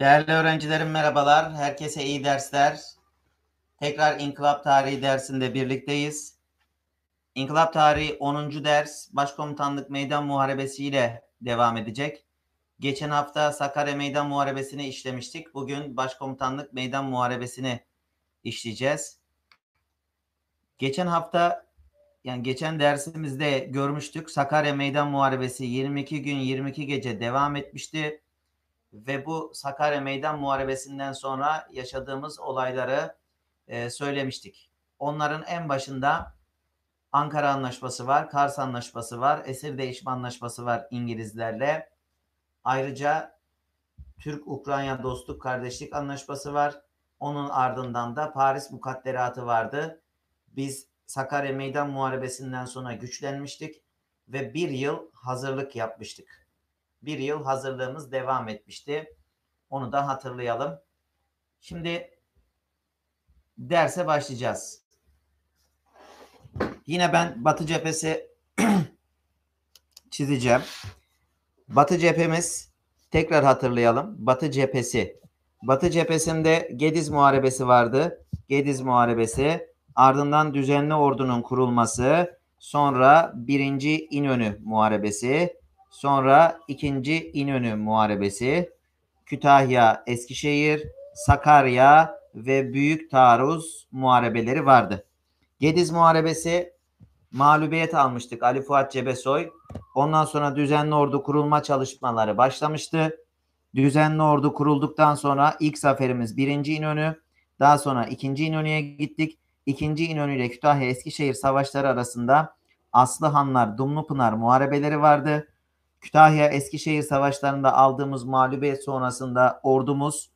Değerli öğrencilerim merhabalar. Herkese iyi dersler. Tekrar İnkılap Tarihi dersinde birlikteyiz. İnkılap Tarihi 10. ders Başkomutanlık Meydan Muharebesi ile devam edecek. Geçen hafta Sakarya Meydan Muharebesi'ni işlemiştik. Bugün Başkomutanlık Meydan Muharebesi'ni işleyeceğiz. Geçen hafta yani geçen dersimizde görmüştük Sakarya Meydan Muharebesi 22 gün 22 gece devam etmişti ve bu Sakarya Meydan Muharebesi'nden sonra yaşadığımız olayları e, söylemiştik. Onların en başında Ankara Anlaşması var, Kars Anlaşması var, Esir Değişim Anlaşması var İngilizlerle. Ayrıca Türk-Ukrayna Dostluk Kardeşlik Anlaşması var. Onun ardından da Paris Mukadderatı vardı. Biz Sakarya Meydan Muharebesi'nden sonra güçlenmiştik ve bir yıl hazırlık yapmıştık bir yıl hazırlığımız devam etmişti. Onu da hatırlayalım. Şimdi derse başlayacağız. Yine ben batı cephesi çizeceğim. Batı cephemiz tekrar hatırlayalım. Batı cephesi. Batı cephesinde Gediz Muharebesi vardı. Gediz Muharebesi. Ardından düzenli ordunun kurulması. Sonra birinci İnönü Muharebesi. Sonra ikinci İnönü Muharebesi, Kütahya, Eskişehir, Sakarya ve Büyük Taarruz muharebeleri vardı. Gediz Muharebesi mağlubiyet almıştık Ali Fuat Cebesoy. Ondan sonra düzenli ordu kurulma çalışmaları başlamıştı. Düzenli ordu kurulduktan sonra ilk zaferimiz 1. İnönü, daha sonra 2. İnönü'ye gittik. 2. İnönü ile Kütahya Eskişehir savaşları arasında Aslıhanlar, Hanlar Dumlupınar muharebeleri vardı. Kütahya Eskişehir savaşlarında aldığımız mağlubiyet sonrasında ordumuz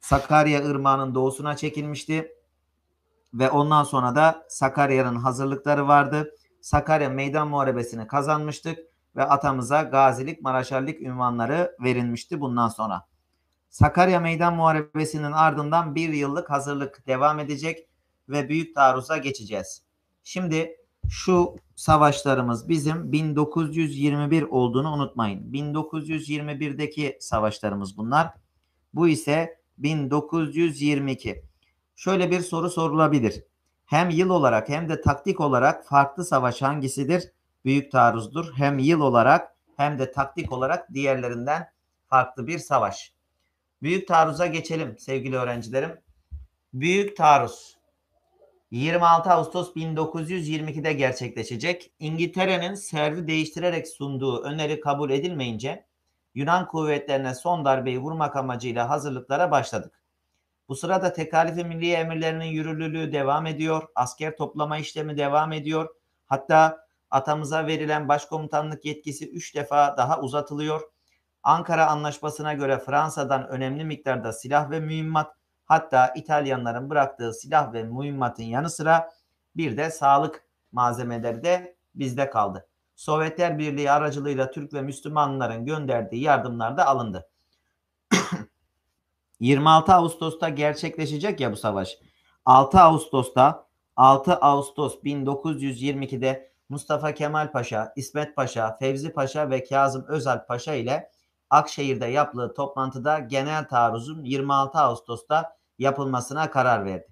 Sakarya Irmağı'nın doğusuna çekilmişti ve ondan sonra da Sakarya'nın hazırlıkları vardı. Sakarya Meydan Muharebesi'ni kazanmıştık ve atamıza gazilik, maraşallik ünvanları verilmişti bundan sonra. Sakarya Meydan Muharebesi'nin ardından bir yıllık hazırlık devam edecek ve büyük taarruza geçeceğiz. Şimdi şu savaşlarımız bizim 1921 olduğunu unutmayın. 1921'deki savaşlarımız bunlar. Bu ise 1922. Şöyle bir soru sorulabilir. Hem yıl olarak hem de taktik olarak farklı savaş hangisidir? Büyük taarruzdur. Hem yıl olarak hem de taktik olarak diğerlerinden farklı bir savaş. Büyük taarruza geçelim sevgili öğrencilerim. Büyük taarruz 26 Ağustos 1922'de gerçekleşecek. İngiltere'nin servi değiştirerek sunduğu öneri kabul edilmeyince Yunan kuvvetlerine son darbeyi vurmak amacıyla hazırlıklara başladık. Bu sırada tekalifi milli emirlerinin yürürlülüğü devam ediyor. Asker toplama işlemi devam ediyor. Hatta atamıza verilen başkomutanlık yetkisi 3 defa daha uzatılıyor. Ankara Anlaşması'na göre Fransa'dan önemli miktarda silah ve mühimmat Hatta İtalyanların bıraktığı silah ve mühimmatın yanı sıra bir de sağlık malzemeleri de bizde kaldı. Sovyetler Birliği aracılığıyla Türk ve Müslümanların gönderdiği yardımlar da alındı. 26 Ağustos'ta gerçekleşecek ya bu savaş. 6 Ağustos'ta 6 Ağustos 1922'de Mustafa Kemal Paşa, İsmet Paşa, Fevzi Paşa ve Kazım Özalp Paşa ile Akşehir'de yaptığı toplantıda genel taarruzun 26 Ağustos'ta yapılmasına karar verdi.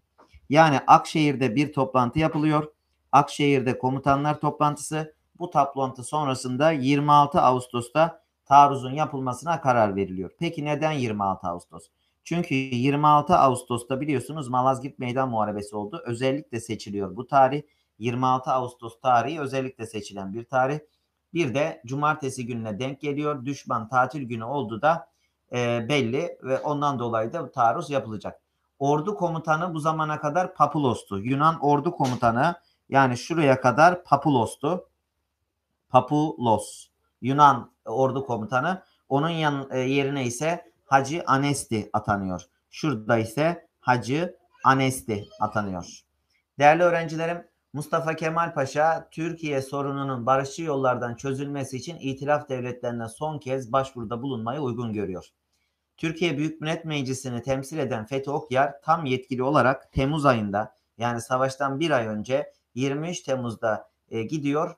Yani Akşehir'de bir toplantı yapılıyor. Akşehir'de komutanlar toplantısı. Bu toplantı sonrasında 26 Ağustos'ta taarruzun yapılmasına karar veriliyor. Peki neden 26 Ağustos? Çünkü 26 Ağustos'ta biliyorsunuz Malazgirt Meydan Muharebesi oldu. Özellikle seçiliyor bu tarih. 26 Ağustos tarihi özellikle seçilen bir tarih. Bir de cumartesi gününe denk geliyor. Düşman tatil günü oldu da e, belli ve ondan dolayı da taarruz yapılacak ordu komutanı bu zamana kadar Papulos'tu. Yunan ordu komutanı yani şuraya kadar Papulos'tu. Papulos. Yunan ordu komutanı. Onun yan, e, yerine ise Hacı Anesti atanıyor. Şurada ise Hacı Anesti atanıyor. Değerli öğrencilerim, Mustafa Kemal Paşa Türkiye sorununun barışçı yollardan çözülmesi için itilaf devletlerine son kez başvuruda bulunmayı uygun görüyor. Türkiye Büyük Millet Meclisi'ni temsil eden Fethi Okyar tam yetkili olarak Temmuz ayında yani savaştan bir ay önce 23 Temmuz'da e, gidiyor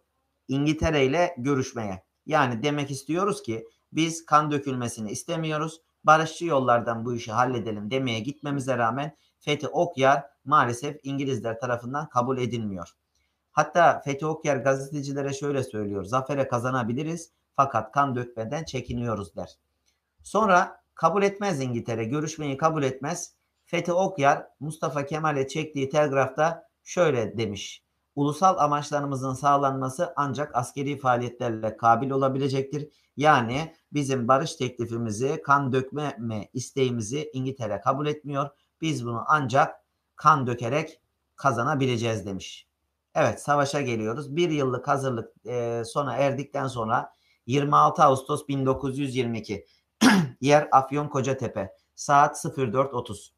İngiltere ile görüşmeye. Yani demek istiyoruz ki biz kan dökülmesini istemiyoruz. Barışçı yollardan bu işi halledelim demeye gitmemize rağmen Fethi Okyar maalesef İngilizler tarafından kabul edilmiyor. Hatta Fethi Okyar gazetecilere şöyle söylüyor. Zafere kazanabiliriz fakat kan dökmeden çekiniyoruz der. Sonra Kabul etmez İngiltere. Görüşmeyi kabul etmez. Fethi Okyar Mustafa Kemal'e çektiği telgrafta şöyle demiş. Ulusal amaçlarımızın sağlanması ancak askeri faaliyetlerle kabil olabilecektir. Yani bizim barış teklifimizi, kan dökme isteğimizi İngiltere kabul etmiyor. Biz bunu ancak kan dökerek kazanabileceğiz demiş. Evet savaşa geliyoruz. Bir yıllık hazırlık e, sona erdikten sonra 26 Ağustos 1922 Yer Afyon Kocatepe. Saat 04.30.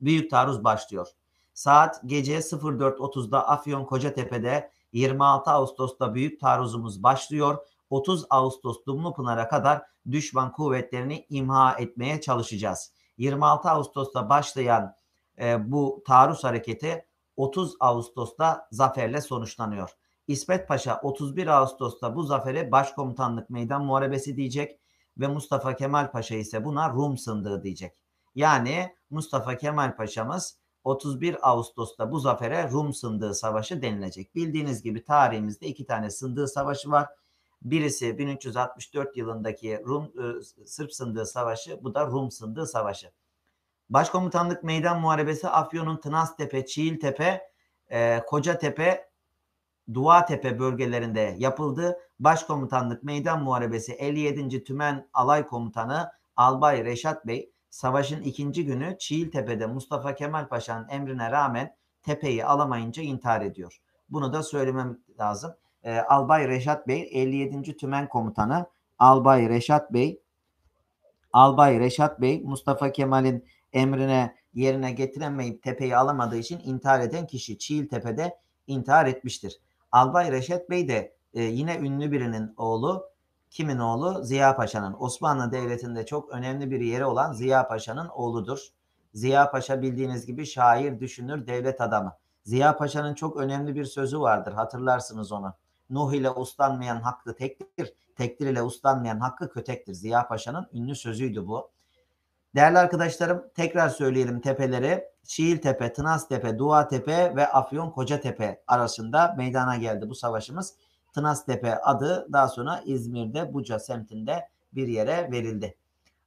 Büyük taarruz başlıyor. Saat gece 04.30'da Afyon Kocatepe'de 26 Ağustos'ta büyük taarruzumuz başlıyor. 30 Ağustos Dumlupınar'a kadar düşman kuvvetlerini imha etmeye çalışacağız. 26 Ağustos'ta başlayan e, bu taarruz hareketi 30 Ağustos'ta zaferle sonuçlanıyor. İsmet Paşa 31 Ağustos'ta bu zafere başkomutanlık meydan muharebesi diyecek ve Mustafa Kemal Paşa ise buna Rum sındığı diyecek. Yani Mustafa Kemal Paşa'mız 31 Ağustos'ta bu zafere Rum sındığı savaşı denilecek. Bildiğiniz gibi tarihimizde iki tane sındığı savaşı var. Birisi 1364 yılındaki Rum e, Sırp sındığı savaşı, bu da Rum sındığı savaşı. Başkomutanlık Meydan Muharebesi Afyon'un Tınaztepe, Çiğiltepe, e, Kocatepe Duatepe bölgelerinde yapıldı. Başkomutanlık Meydan Muharebesi 57. Tümen Alay Komutanı Albay Reşat Bey savaşın ikinci günü Çiğiltepe'de Mustafa Kemal Paşa'nın emrine rağmen tepeyi alamayınca intihar ediyor. Bunu da söylemem lazım. Ee, Albay Reşat Bey 57. Tümen Komutanı Albay Reşat Bey Albay Reşat Bey Mustafa Kemal'in emrine yerine getiremeyip tepeyi alamadığı için intihar eden kişi Çiğiltepe'de intihar etmiştir. Albay Reşet Bey de e, yine ünlü birinin oğlu. Kimin oğlu? Ziya Paşa'nın. Osmanlı Devleti'nde çok önemli bir yeri olan Ziya Paşa'nın oğludur. Ziya Paşa bildiğiniz gibi şair, düşünür, devlet adamı. Ziya Paşa'nın çok önemli bir sözü vardır. Hatırlarsınız onu. Nuh ile ustanmayan hakkı tektir, tektir ile ustanmayan hakkı kötektir. Ziya Paşa'nın ünlü sözüydü bu. Değerli arkadaşlarım tekrar söyleyelim tepeleri. Şiiltepe, Tınaztepe, Duatepe ve Afyon Kocatepe arasında meydana geldi bu savaşımız. Tınaztepe adı daha sonra İzmir'de Buca semtinde bir yere verildi.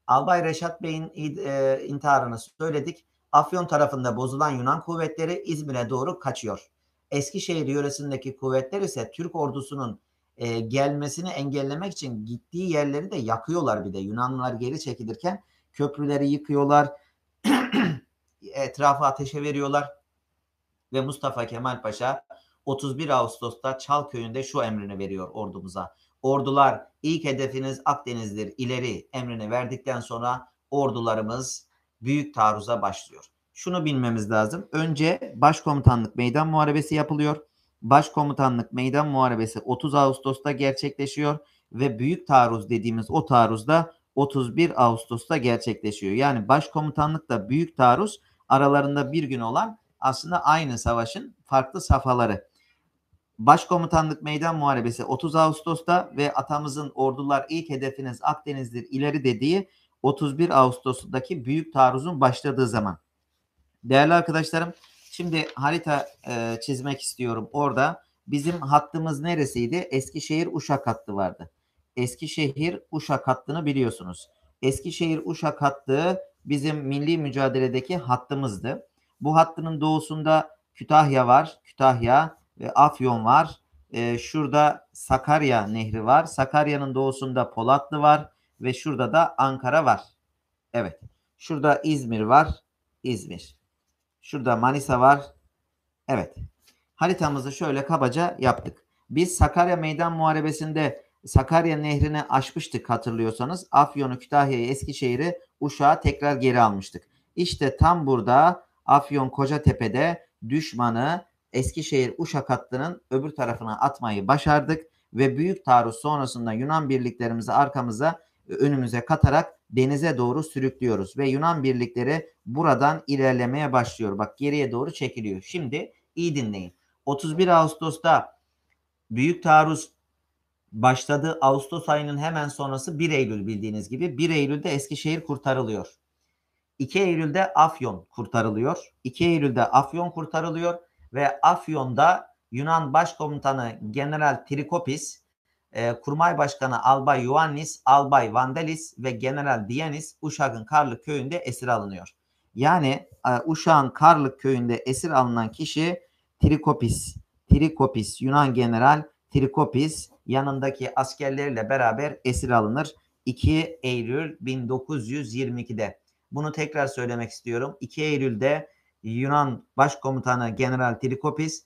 Albay Reşat Bey'in e, intiharını söyledik. Afyon tarafında bozulan Yunan kuvvetleri İzmir'e doğru kaçıyor. Eskişehir yöresindeki kuvvetler ise Türk ordusunun e, gelmesini engellemek için gittiği yerleri de yakıyorlar bir de. Yunanlılar geri çekilirken köprüleri yıkıyorlar. etrafı ateşe veriyorlar ve Mustafa Kemal Paşa 31 Ağustos'ta Çalköy'ünde şu emrini veriyor ordumuza. Ordular ilk hedefiniz Akdeniz'dir ileri emrini verdikten sonra ordularımız büyük taarruza başlıyor. Şunu bilmemiz lazım. Önce başkomutanlık meydan muharebesi yapılıyor. Başkomutanlık meydan muharebesi 30 Ağustos'ta gerçekleşiyor ve büyük taarruz dediğimiz o taarruzda 31 Ağustos'ta gerçekleşiyor. Yani Başkomutanlık'ta büyük taarruz aralarında bir gün olan aslında aynı savaşın farklı safhaları. Başkomutanlık Meydan Muharebesi 30 Ağustos'ta ve atamızın ordular ilk hedefiniz Akdeniz'dir ileri dediği 31 Ağustos'taki büyük taarruzun başladığı zaman. Değerli arkadaşlarım şimdi harita e, çizmek istiyorum. Orada bizim hattımız neresiydi? Eskişehir Uşak hattı vardı. Eskişehir Uşak hattını biliyorsunuz. Eskişehir Uşak hattı bizim milli mücadeledeki hattımızdı. Bu hattının doğusunda Kütahya var, Kütahya ve Afyon var. E, şurada Sakarya Nehri var. Sakarya'nın doğusunda Polatlı var ve şurada da Ankara var. Evet. Şurada İzmir var. İzmir. Şurada Manisa var. Evet. Haritamızı şöyle kabaca yaptık. Biz Sakarya Meydan Muharebesi'nde Sakarya Nehri'ni aşmıştık hatırlıyorsanız. Afyon'u, Kütahya'yı, Eskişehir'i Uşağı tekrar geri almıştık. İşte tam burada Afyon Kocatepe'de düşmanı Eskişehir Uşak hattının öbür tarafına atmayı başardık ve büyük taarruz sonrasında Yunan birliklerimizi arkamıza önümüze katarak denize doğru sürüklüyoruz ve Yunan birlikleri buradan ilerlemeye başlıyor. Bak geriye doğru çekiliyor. Şimdi iyi dinleyin. 31 Ağustos'ta büyük taarruz başladı. Ağustos ayının hemen sonrası 1 Eylül bildiğiniz gibi. 1 Eylül'de Eskişehir kurtarılıyor. 2 Eylül'de Afyon kurtarılıyor. 2 Eylül'de Afyon kurtarılıyor ve Afyon'da Yunan Başkomutanı General Trikopis, e, Kurmay Başkanı Albay Ioannis, Albay Vandalis ve General Diyanis Uşak'ın Karlık köyünde esir alınıyor. Yani e, Uşak'ın Karlık köyünde esir alınan kişi Trikopis. Trikopis Yunan General Trikopis yanındaki askerleriyle beraber esir alınır. 2 Eylül 1922'de. Bunu tekrar söylemek istiyorum. 2 Eylül'de Yunan Başkomutanı General Trikopis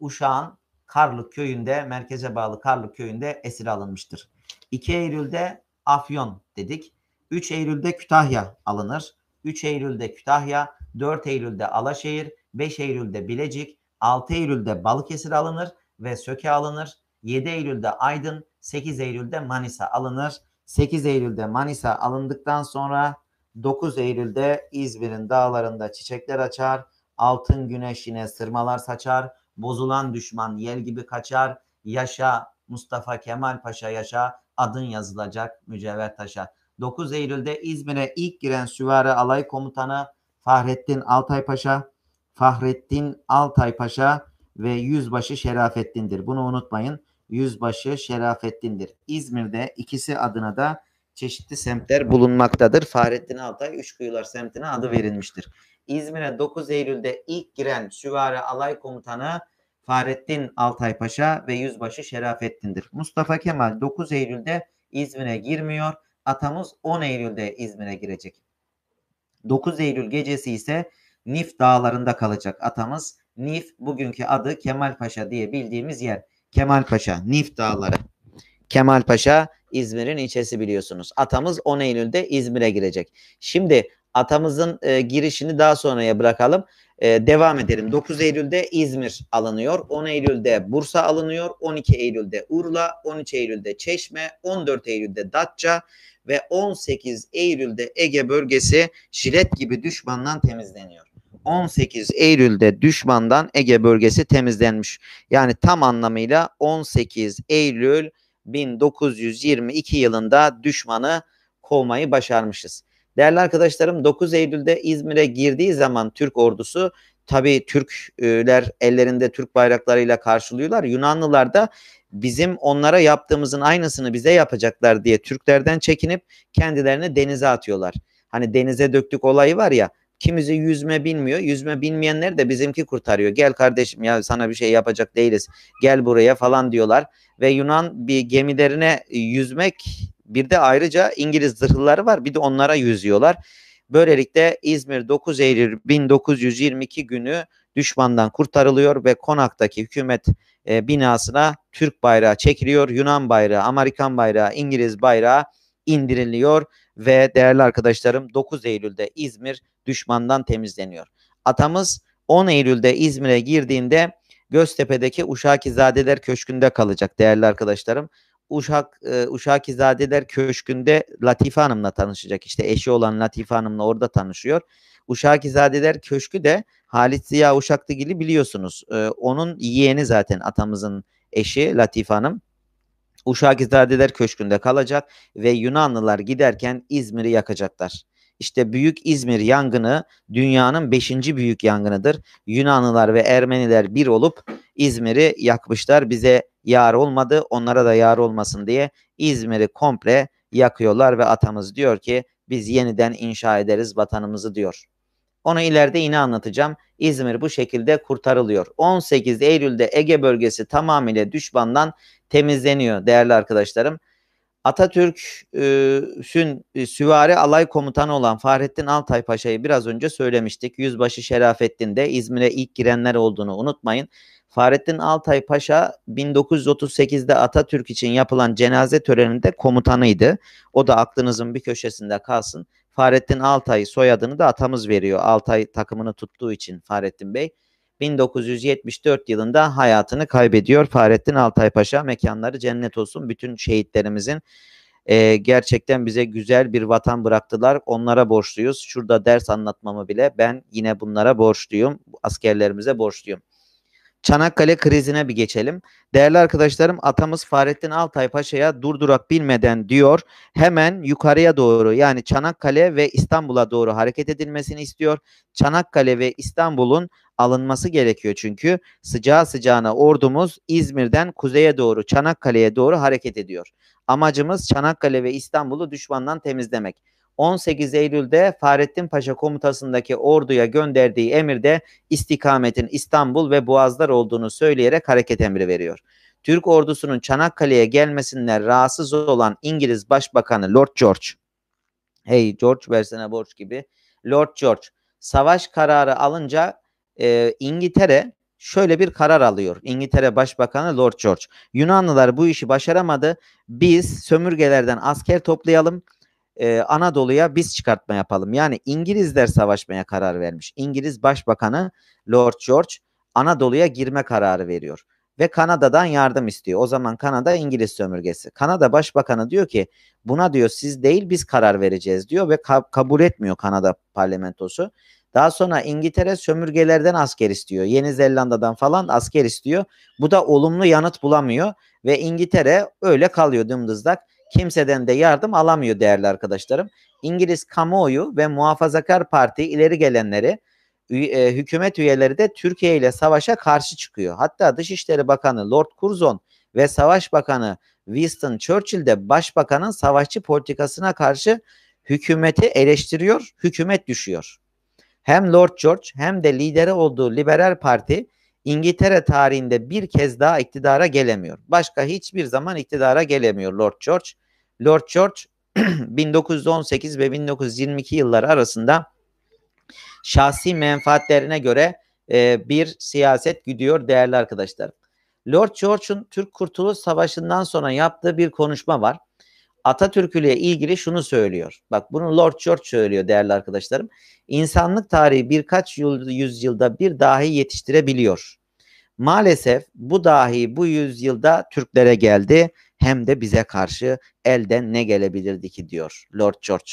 Uşağın Karlık köyünde, merkeze bağlı Karlık köyünde esir alınmıştır. 2 Eylül'de Afyon dedik. 3 Eylül'de Kütahya alınır. 3 Eylül'de Kütahya, 4 Eylül'de Alaşehir, 5 Eylül'de Bilecik, 6 Eylül'de Balıkesir alınır ve Söke alınır. 7 Eylül'de Aydın, 8 Eylül'de Manisa alınır. 8 Eylül'de Manisa alındıktan sonra 9 Eylül'de İzmir'in dağlarında çiçekler açar, altın güneş yine sırmalar saçar, bozulan düşman yel gibi kaçar, yaşa Mustafa Kemal Paşa yaşa, adın yazılacak mücevher taşa. 9 Eylül'de İzmir'e ilk giren süvari alay komutanı Fahrettin Altay Paşa, Fahrettin Altay Paşa ve Yüzbaşı Şerafettin'dir. Bunu unutmayın. Yüzbaşı Şerafettin'dir. İzmir'de ikisi adına da çeşitli semtler bulunmaktadır. Fahrettin Altay Üçkuyular semtine adı verilmiştir. İzmir'e 9 Eylül'de ilk giren süvari alay komutanı Fahrettin Altay Paşa ve Yüzbaşı Şerafettin'dir. Mustafa Kemal 9 Eylül'de İzmir'e girmiyor. Atamız 10 Eylül'de İzmir'e girecek. 9 Eylül gecesi ise Nif dağlarında kalacak atamız. Nif bugünkü adı Kemal Paşa diye bildiğimiz yer. Kemal Paşa, Nif Dağları. Kemal Paşa İzmir'in ilçesi biliyorsunuz. Atamız 10 Eylül'de İzmir'e girecek. Şimdi atamızın e, girişini daha sonraya bırakalım. E, devam edelim. 9 Eylül'de İzmir alınıyor. 10 Eylül'de Bursa alınıyor. 12 Eylül'de Urla, 13 Eylül'de Çeşme, 14 Eylül'de Datça ve 18 Eylül'de Ege bölgesi şilet gibi düşmandan temizleniyor. 18 Eylül'de düşmandan Ege bölgesi temizlenmiş. Yani tam anlamıyla 18 Eylül 1922 yılında düşmanı kovmayı başarmışız. Değerli arkadaşlarım 9 Eylül'de İzmir'e girdiği zaman Türk ordusu tabi Türkler ellerinde Türk bayraklarıyla karşılıyorlar. Yunanlılar da bizim onlara yaptığımızın aynısını bize yapacaklar diye Türklerden çekinip kendilerini denize atıyorlar. Hani denize döktük olayı var ya Kimisi yüzme bilmiyor. Yüzme bilmeyenler de bizimki kurtarıyor. Gel kardeşim ya sana bir şey yapacak değiliz. Gel buraya falan diyorlar. Ve Yunan bir gemilerine e, yüzmek bir de ayrıca İngiliz zırhlıları var. Bir de onlara yüzüyorlar. Böylelikle İzmir 9 Eylül 1922 günü düşmandan kurtarılıyor ve konaktaki hükümet e, binasına Türk bayrağı çekiliyor, Yunan bayrağı, Amerikan bayrağı, İngiliz bayrağı indiriliyor ve değerli arkadaşlarım 9 Eylül'de İzmir düşmandan temizleniyor. Atamız 10 Eylül'de İzmir'e girdiğinde Göztepe'deki Uşakizadeler Köşkü'nde kalacak değerli arkadaşlarım. Uşak e, Uşakizadeler Köşkü'nde Latife Hanım'la tanışacak. İşte eşi olan Latife Hanım'la orada tanışıyor. Uşakizadeler Köşkü de Halit Ziya Uşaklıgil'i biliyorsunuz. E, onun yeğeni zaten atamızın eşi Latife Hanım. Uşakizadeler Köşkü'nde kalacak ve Yunanlılar giderken İzmir'i yakacaklar. İşte Büyük İzmir yangını dünyanın beşinci büyük yangınıdır. Yunanlılar ve Ermeniler bir olup İzmir'i yakmışlar. Bize yar olmadı onlara da yar olmasın diye İzmir'i komple yakıyorlar ve atamız diyor ki biz yeniden inşa ederiz vatanımızı diyor. Onu ileride yine anlatacağım. İzmir bu şekilde kurtarılıyor. 18 Eylül'de Ege bölgesi tamamıyla düşmandan temizleniyor değerli arkadaşlarım. Atatürk'ün e, e, süvari alay komutanı olan Fahrettin Altay Paşa'yı biraz önce söylemiştik. Yüzbaşı Şerafettin de İzmir'e ilk girenler olduğunu unutmayın. Fahrettin Altay Paşa 1938'de Atatürk için yapılan cenaze töreninde komutanıydı. O da aklınızın bir köşesinde kalsın. Fahrettin Altay soyadını da atamız veriyor. Altay takımını tuttuğu için Fahrettin Bey. 1974 yılında hayatını kaybediyor Fahrettin Altay Paşa. Mekanları cennet olsun bütün şehitlerimizin. E, gerçekten bize güzel bir vatan bıraktılar. Onlara borçluyuz. Şurada ders anlatmamı bile ben yine bunlara borçluyum. Askerlerimize borçluyum. Çanakkale krizine bir geçelim. Değerli arkadaşlarım atamız Fahrettin Altay Paşa'ya durdurak bilmeden diyor hemen yukarıya doğru yani Çanakkale ve İstanbul'a doğru hareket edilmesini istiyor. Çanakkale ve İstanbul'un alınması gerekiyor çünkü sıcağı sıcağına ordumuz İzmir'den kuzeye doğru Çanakkale'ye doğru hareket ediyor. Amacımız Çanakkale ve İstanbul'u düşmandan temizlemek. 18 Eylül'de Fahrettin Paşa komutasındaki orduya gönderdiği emirde istikametin İstanbul ve Boğazlar olduğunu söyleyerek hareket emri veriyor. Türk ordusunun Çanakkale'ye gelmesinden rahatsız olan İngiliz Başbakanı Lord George, hey George versene borç gibi, Lord George savaş kararı alınca e, İngiltere şöyle bir karar alıyor. İngiltere Başbakanı Lord George. Yunanlılar bu işi başaramadı. Biz sömürgelerden asker toplayalım e, Anadolu'ya biz çıkartma yapalım. Yani İngilizler savaşmaya karar vermiş. İngiliz Başbakanı Lord George Anadolu'ya girme kararı veriyor ve Kanada'dan yardım istiyor. O zaman Kanada İngiliz sömürgesi. Kanada Başbakanı diyor ki buna diyor siz değil biz karar vereceğiz diyor ve ka- kabul etmiyor Kanada parlamentosu. Daha sonra İngiltere sömürgelerden asker istiyor. Yeni Zelanda'dan falan asker istiyor. Bu da olumlu yanıt bulamıyor ve İngiltere öyle kalıyor dımdızlak kimseden de yardım alamıyor değerli arkadaşlarım. İngiliz kamuoyu ve Muhafazakar Parti ileri gelenleri e, hükümet üyeleri de Türkiye ile savaşa karşı çıkıyor. Hatta Dışişleri Bakanı Lord Curzon ve Savaş Bakanı Winston Churchill de Başbakan'ın savaşçı politikasına karşı hükümeti eleştiriyor, hükümet düşüyor. Hem Lord George hem de lideri olduğu Liberal Parti İngiltere tarihinde bir kez daha iktidara gelemiyor. Başka hiçbir zaman iktidara gelemiyor Lord George. Lord George 1918 ve 1922 yılları arasında şahsi menfaatlerine göre e, bir siyaset gidiyor değerli arkadaşlar. Lord George'un Türk Kurtuluş Savaşı'ndan sonra yaptığı bir konuşma var. Atatürk ilgili şunu söylüyor. Bak bunu Lord George söylüyor değerli arkadaşlarım. İnsanlık tarihi birkaç yüzyılda bir dahi yetiştirebiliyor. Maalesef bu dahi bu yüzyılda Türklere geldi hem de bize karşı elden ne gelebilirdi ki diyor Lord George.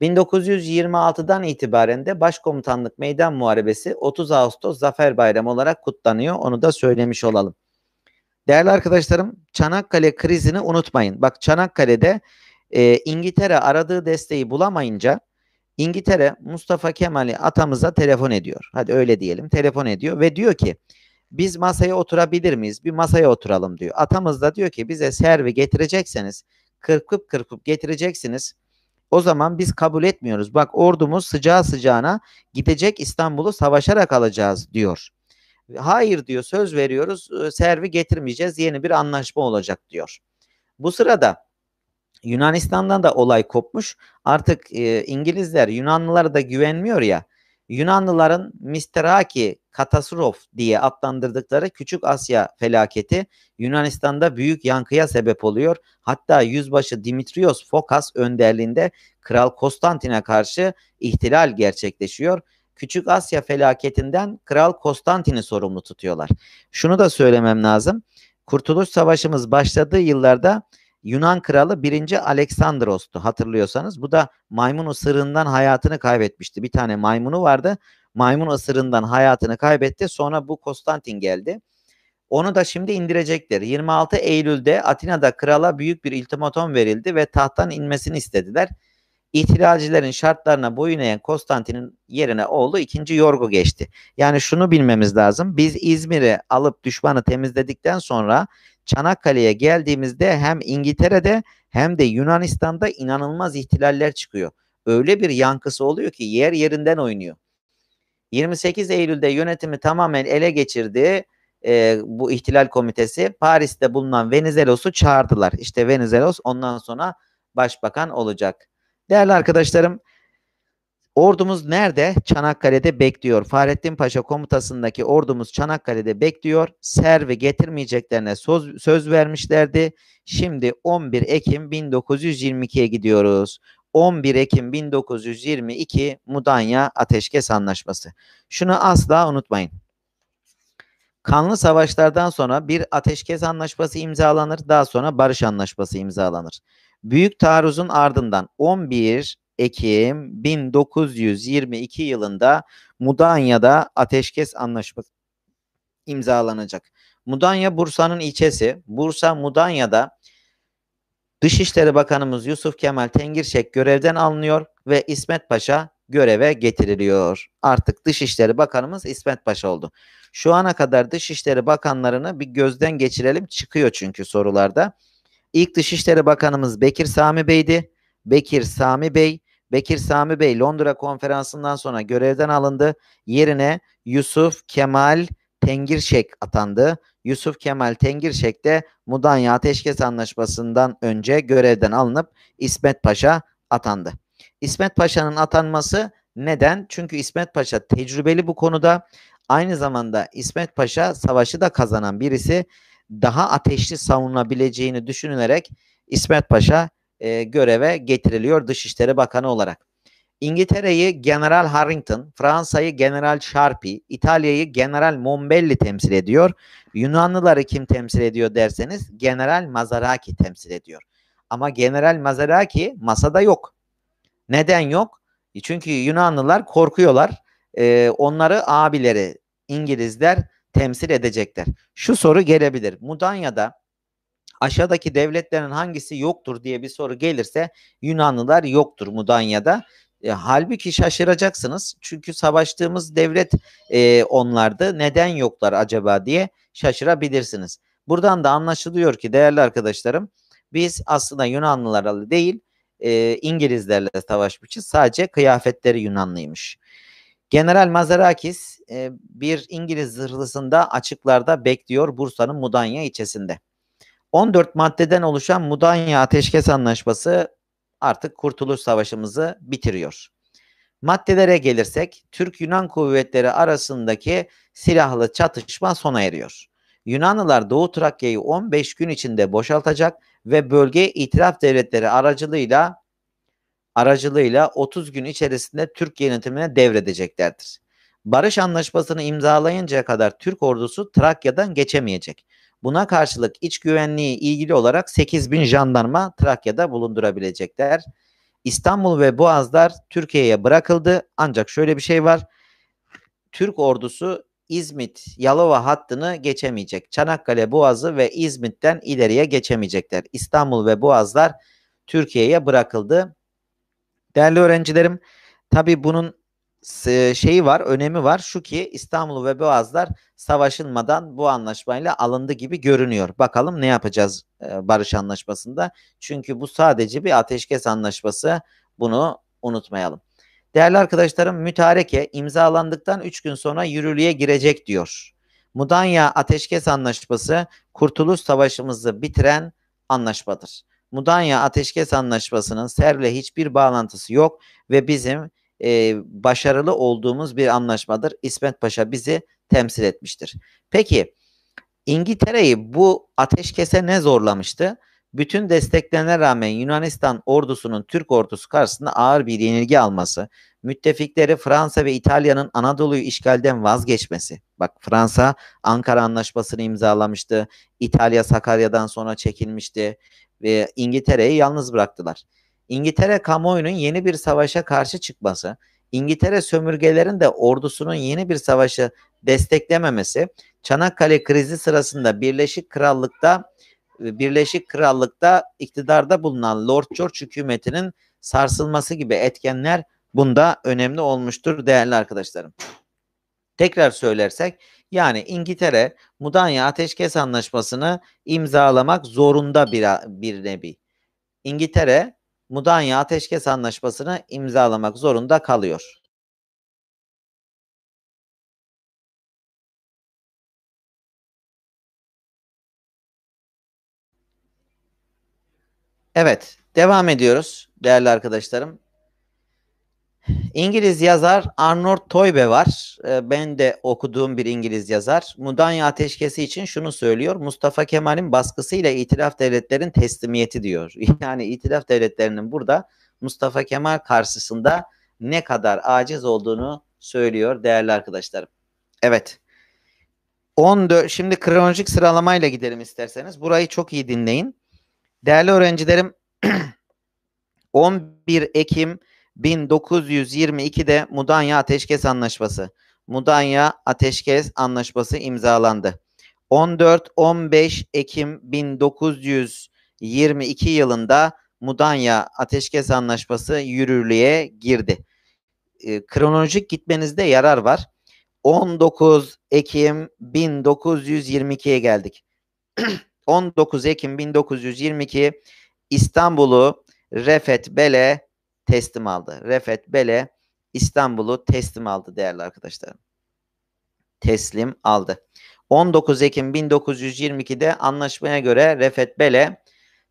1926'dan itibaren de Başkomutanlık Meydan Muharebesi 30 Ağustos Zafer Bayramı olarak kutlanıyor. Onu da söylemiş olalım. Değerli arkadaşlarım Çanakkale krizini unutmayın. Bak Çanakkale'de e, İngiltere aradığı desteği bulamayınca İngiltere Mustafa Kemal'i atamıza telefon ediyor. Hadi öyle diyelim telefon ediyor ve diyor ki biz masaya oturabilir miyiz? Bir masaya oturalım diyor. Atamız da diyor ki bize servi getirecekseniz kırpıp kırpıp getireceksiniz. O zaman biz kabul etmiyoruz. Bak ordumuz sıcağı sıcağına gidecek İstanbul'u savaşarak alacağız diyor. Hayır diyor söz veriyoruz servi getirmeyeceğiz yeni bir anlaşma olacak diyor. Bu sırada Yunanistan'dan da olay kopmuş. Artık e, İngilizler Yunanlılara da güvenmiyor ya. Yunanlıların Misteraki katastrof diye adlandırdıkları Küçük Asya felaketi Yunanistan'da büyük yankıya sebep oluyor. Hatta yüzbaşı Dimitrios Fokas önderliğinde Kral Konstantin'e karşı ihtilal gerçekleşiyor. Küçük Asya felaketinden Kral Konstantin'i sorumlu tutuyorlar. Şunu da söylemem lazım. Kurtuluş Savaşımız başladığı yıllarda Yunan kralı 1. Aleksandros'tu hatırlıyorsanız. Bu da maymun ısırığından hayatını kaybetmişti. Bir tane maymunu vardı. Maymun ısırığından hayatını kaybetti. Sonra bu Konstantin geldi. Onu da şimdi indirecekler. 26 Eylül'de Atina'da krala büyük bir iltimatom verildi ve tahttan inmesini istediler. İhtilalcilerin şartlarına boyun eğen Konstantin'in yerine oğlu 2. Yorgo geçti. Yani şunu bilmemiz lazım. Biz İzmir'i alıp düşmanı temizledikten sonra Çanakkale'ye geldiğimizde hem İngiltere'de hem de Yunanistan'da inanılmaz ihtilaller çıkıyor. Öyle bir yankısı oluyor ki yer yerinden oynuyor. 28 Eylül'de yönetimi tamamen ele geçirdi e, bu ihtilal komitesi. Paris'te bulunan Venizelos'u çağırdılar. İşte Venizelos ondan sonra başbakan olacak. Değerli arkadaşlarım, ordumuz nerede? Çanakkale'de bekliyor. Fahrettin Paşa komutasındaki ordumuz Çanakkale'de bekliyor. Servi getirmeyeceklerine söz, söz vermişlerdi. Şimdi 11 Ekim 1922'ye gidiyoruz. 11 Ekim 1922 Mudanya Ateşkes Anlaşması. Şunu asla unutmayın. Kanlı savaşlardan sonra bir ateşkes anlaşması imzalanır, daha sonra barış anlaşması imzalanır. Büyük taarruzun ardından 11 Ekim 1922 yılında Mudanya'da ateşkes anlaşması imzalanacak. Mudanya Bursa'nın ilçesi. Bursa Mudanya'da Dışişleri Bakanımız Yusuf Kemal Tengirşek görevden alınıyor ve İsmet Paşa göreve getiriliyor. Artık Dışişleri Bakanımız İsmet Paşa oldu. Şu ana kadar Dışişleri Bakanlarını bir gözden geçirelim çıkıyor çünkü sorularda. İlk Dışişleri Bakanımız Bekir Sami Bey'di. Bekir Sami Bey, Bekir Sami Bey Londra konferansından sonra görevden alındı. Yerine Yusuf Kemal Tengirşek atandı. Yusuf Kemal Tengirşek de Mudanya Ateşkes Anlaşması'ndan önce görevden alınıp İsmet Paşa atandı. İsmet Paşa'nın atanması neden? Çünkü İsmet Paşa tecrübeli bu konuda. Aynı zamanda İsmet Paşa savaşı da kazanan birisi daha ateşli savunabileceğini düşünülerek İsmet Paşa e, göreve getiriliyor Dışişleri Bakanı olarak. İngiltere'yi General Harrington, Fransa'yı General Sharpie, İtalya'yı General Mombelli temsil ediyor. Yunanlıları kim temsil ediyor derseniz General Mazaraki temsil ediyor. Ama General Mazaraki masada yok. Neden yok? Çünkü Yunanlılar korkuyorlar. Ee, onları abileri İngilizler temsil edecekler. Şu soru gelebilir. Mudanya'da aşağıdaki devletlerin hangisi yoktur diye bir soru gelirse Yunanlılar yoktur Mudanya'da. E, halbuki şaşıracaksınız. Çünkü savaştığımız devlet e, onlardı. Neden yoklar acaba diye şaşırabilirsiniz. Buradan da anlaşılıyor ki değerli arkadaşlarım biz aslında Yunanlılarla değil e, İngilizlerle savaşmışız. Sadece kıyafetleri Yunanlıymış. General Mazarakis e, bir İngiliz zırhlısında açıklarda bekliyor Bursa'nın Mudanya ilçesinde. 14 maddeden oluşan Mudanya Ateşkes Anlaşması artık Kurtuluş Savaşımızı bitiriyor. Maddelere gelirsek Türk-Yunan kuvvetleri arasındaki silahlı çatışma sona eriyor. Yunanlılar Doğu Trakya'yı 15 gün içinde boşaltacak ve bölge itiraf devletleri aracılığıyla aracılığıyla 30 gün içerisinde Türk yönetimine devredeceklerdir. Barış anlaşmasını imzalayıncaya kadar Türk ordusu Trakya'dan geçemeyecek. Buna karşılık iç güvenliği ilgili olarak 8 bin jandarma Trakya'da bulundurabilecekler. İstanbul ve Boğazlar Türkiye'ye bırakıldı ancak şöyle bir şey var. Türk ordusu İzmit Yalova hattını geçemeyecek. Çanakkale Boğazı ve İzmit'ten ileriye geçemeyecekler. İstanbul ve Boğazlar Türkiye'ye bırakıldı. Değerli öğrencilerim, tabi bunun e, şeyi var, önemi var. Şu ki İstanbul ve Boğazlar savaşılmadan bu anlaşmayla alındı gibi görünüyor. Bakalım ne yapacağız e, barış anlaşmasında? Çünkü bu sadece bir ateşkes anlaşması. Bunu unutmayalım. Değerli arkadaşlarım, mütareke imzalandıktan 3 gün sonra yürürlüğe girecek diyor. Mudanya Ateşkes Anlaşması Kurtuluş Savaşımızı bitiren anlaşmadır. Mudanya Ateşkes Anlaşması'nın Serv'le hiçbir bağlantısı yok ve bizim e, başarılı olduğumuz bir anlaşmadır. İsmet Paşa bizi temsil etmiştir. Peki İngiltere'yi bu ateşkese ne zorlamıştı? bütün desteklerine rağmen Yunanistan ordusunun Türk ordusu karşısında ağır bir yenilgi alması, müttefikleri Fransa ve İtalya'nın Anadolu'yu işgalden vazgeçmesi. Bak Fransa Ankara Anlaşması'nı imzalamıştı. İtalya Sakarya'dan sonra çekilmişti ve İngiltere'yi yalnız bıraktılar. İngiltere kamuoyunun yeni bir savaşa karşı çıkması, İngiltere sömürgelerin de ordusunun yeni bir savaşı desteklememesi, Çanakkale krizi sırasında Birleşik Krallık'ta ee, Birleşik Krallık'ta iktidarda bulunan Lord George hükümetinin sarsılması gibi etkenler bunda önemli olmuştur değerli arkadaşlarım. Tekrar söylersek yani İngiltere Mudanya Ateşkes Anlaşması'nı imzalamak zorunda bir, bir nebi. İngiltere Mudanya Ateşkes Anlaşması'nı imzalamak zorunda kalıyor. Evet, devam ediyoruz değerli arkadaşlarım. İngiliz yazar Arnold Toybe var. Ee, ben de okuduğum bir İngiliz yazar. Mudanya Ateşkesi için şunu söylüyor. Mustafa Kemal'in baskısıyla itiraf devletlerin teslimiyeti diyor. Yani itiraf devletlerinin burada Mustafa Kemal karşısında ne kadar aciz olduğunu söylüyor değerli arkadaşlarım. Evet. 14 şimdi kronolojik sıralamayla gidelim isterseniz. Burayı çok iyi dinleyin. Değerli öğrencilerim 11 Ekim 1922'de Mudanya Ateşkes Anlaşması. Mudanya Ateşkes Anlaşması imzalandı. 14-15 Ekim 1922 yılında Mudanya Ateşkes Anlaşması yürürlüğe girdi. E, kronolojik gitmenizde yarar var. 19 Ekim 1922'ye geldik. 19 Ekim 1922 İstanbul'u Refet Bele teslim aldı. Refet Bele İstanbul'u teslim aldı değerli arkadaşlarım. Teslim aldı. 19 Ekim 1922'de anlaşmaya göre Refet Bele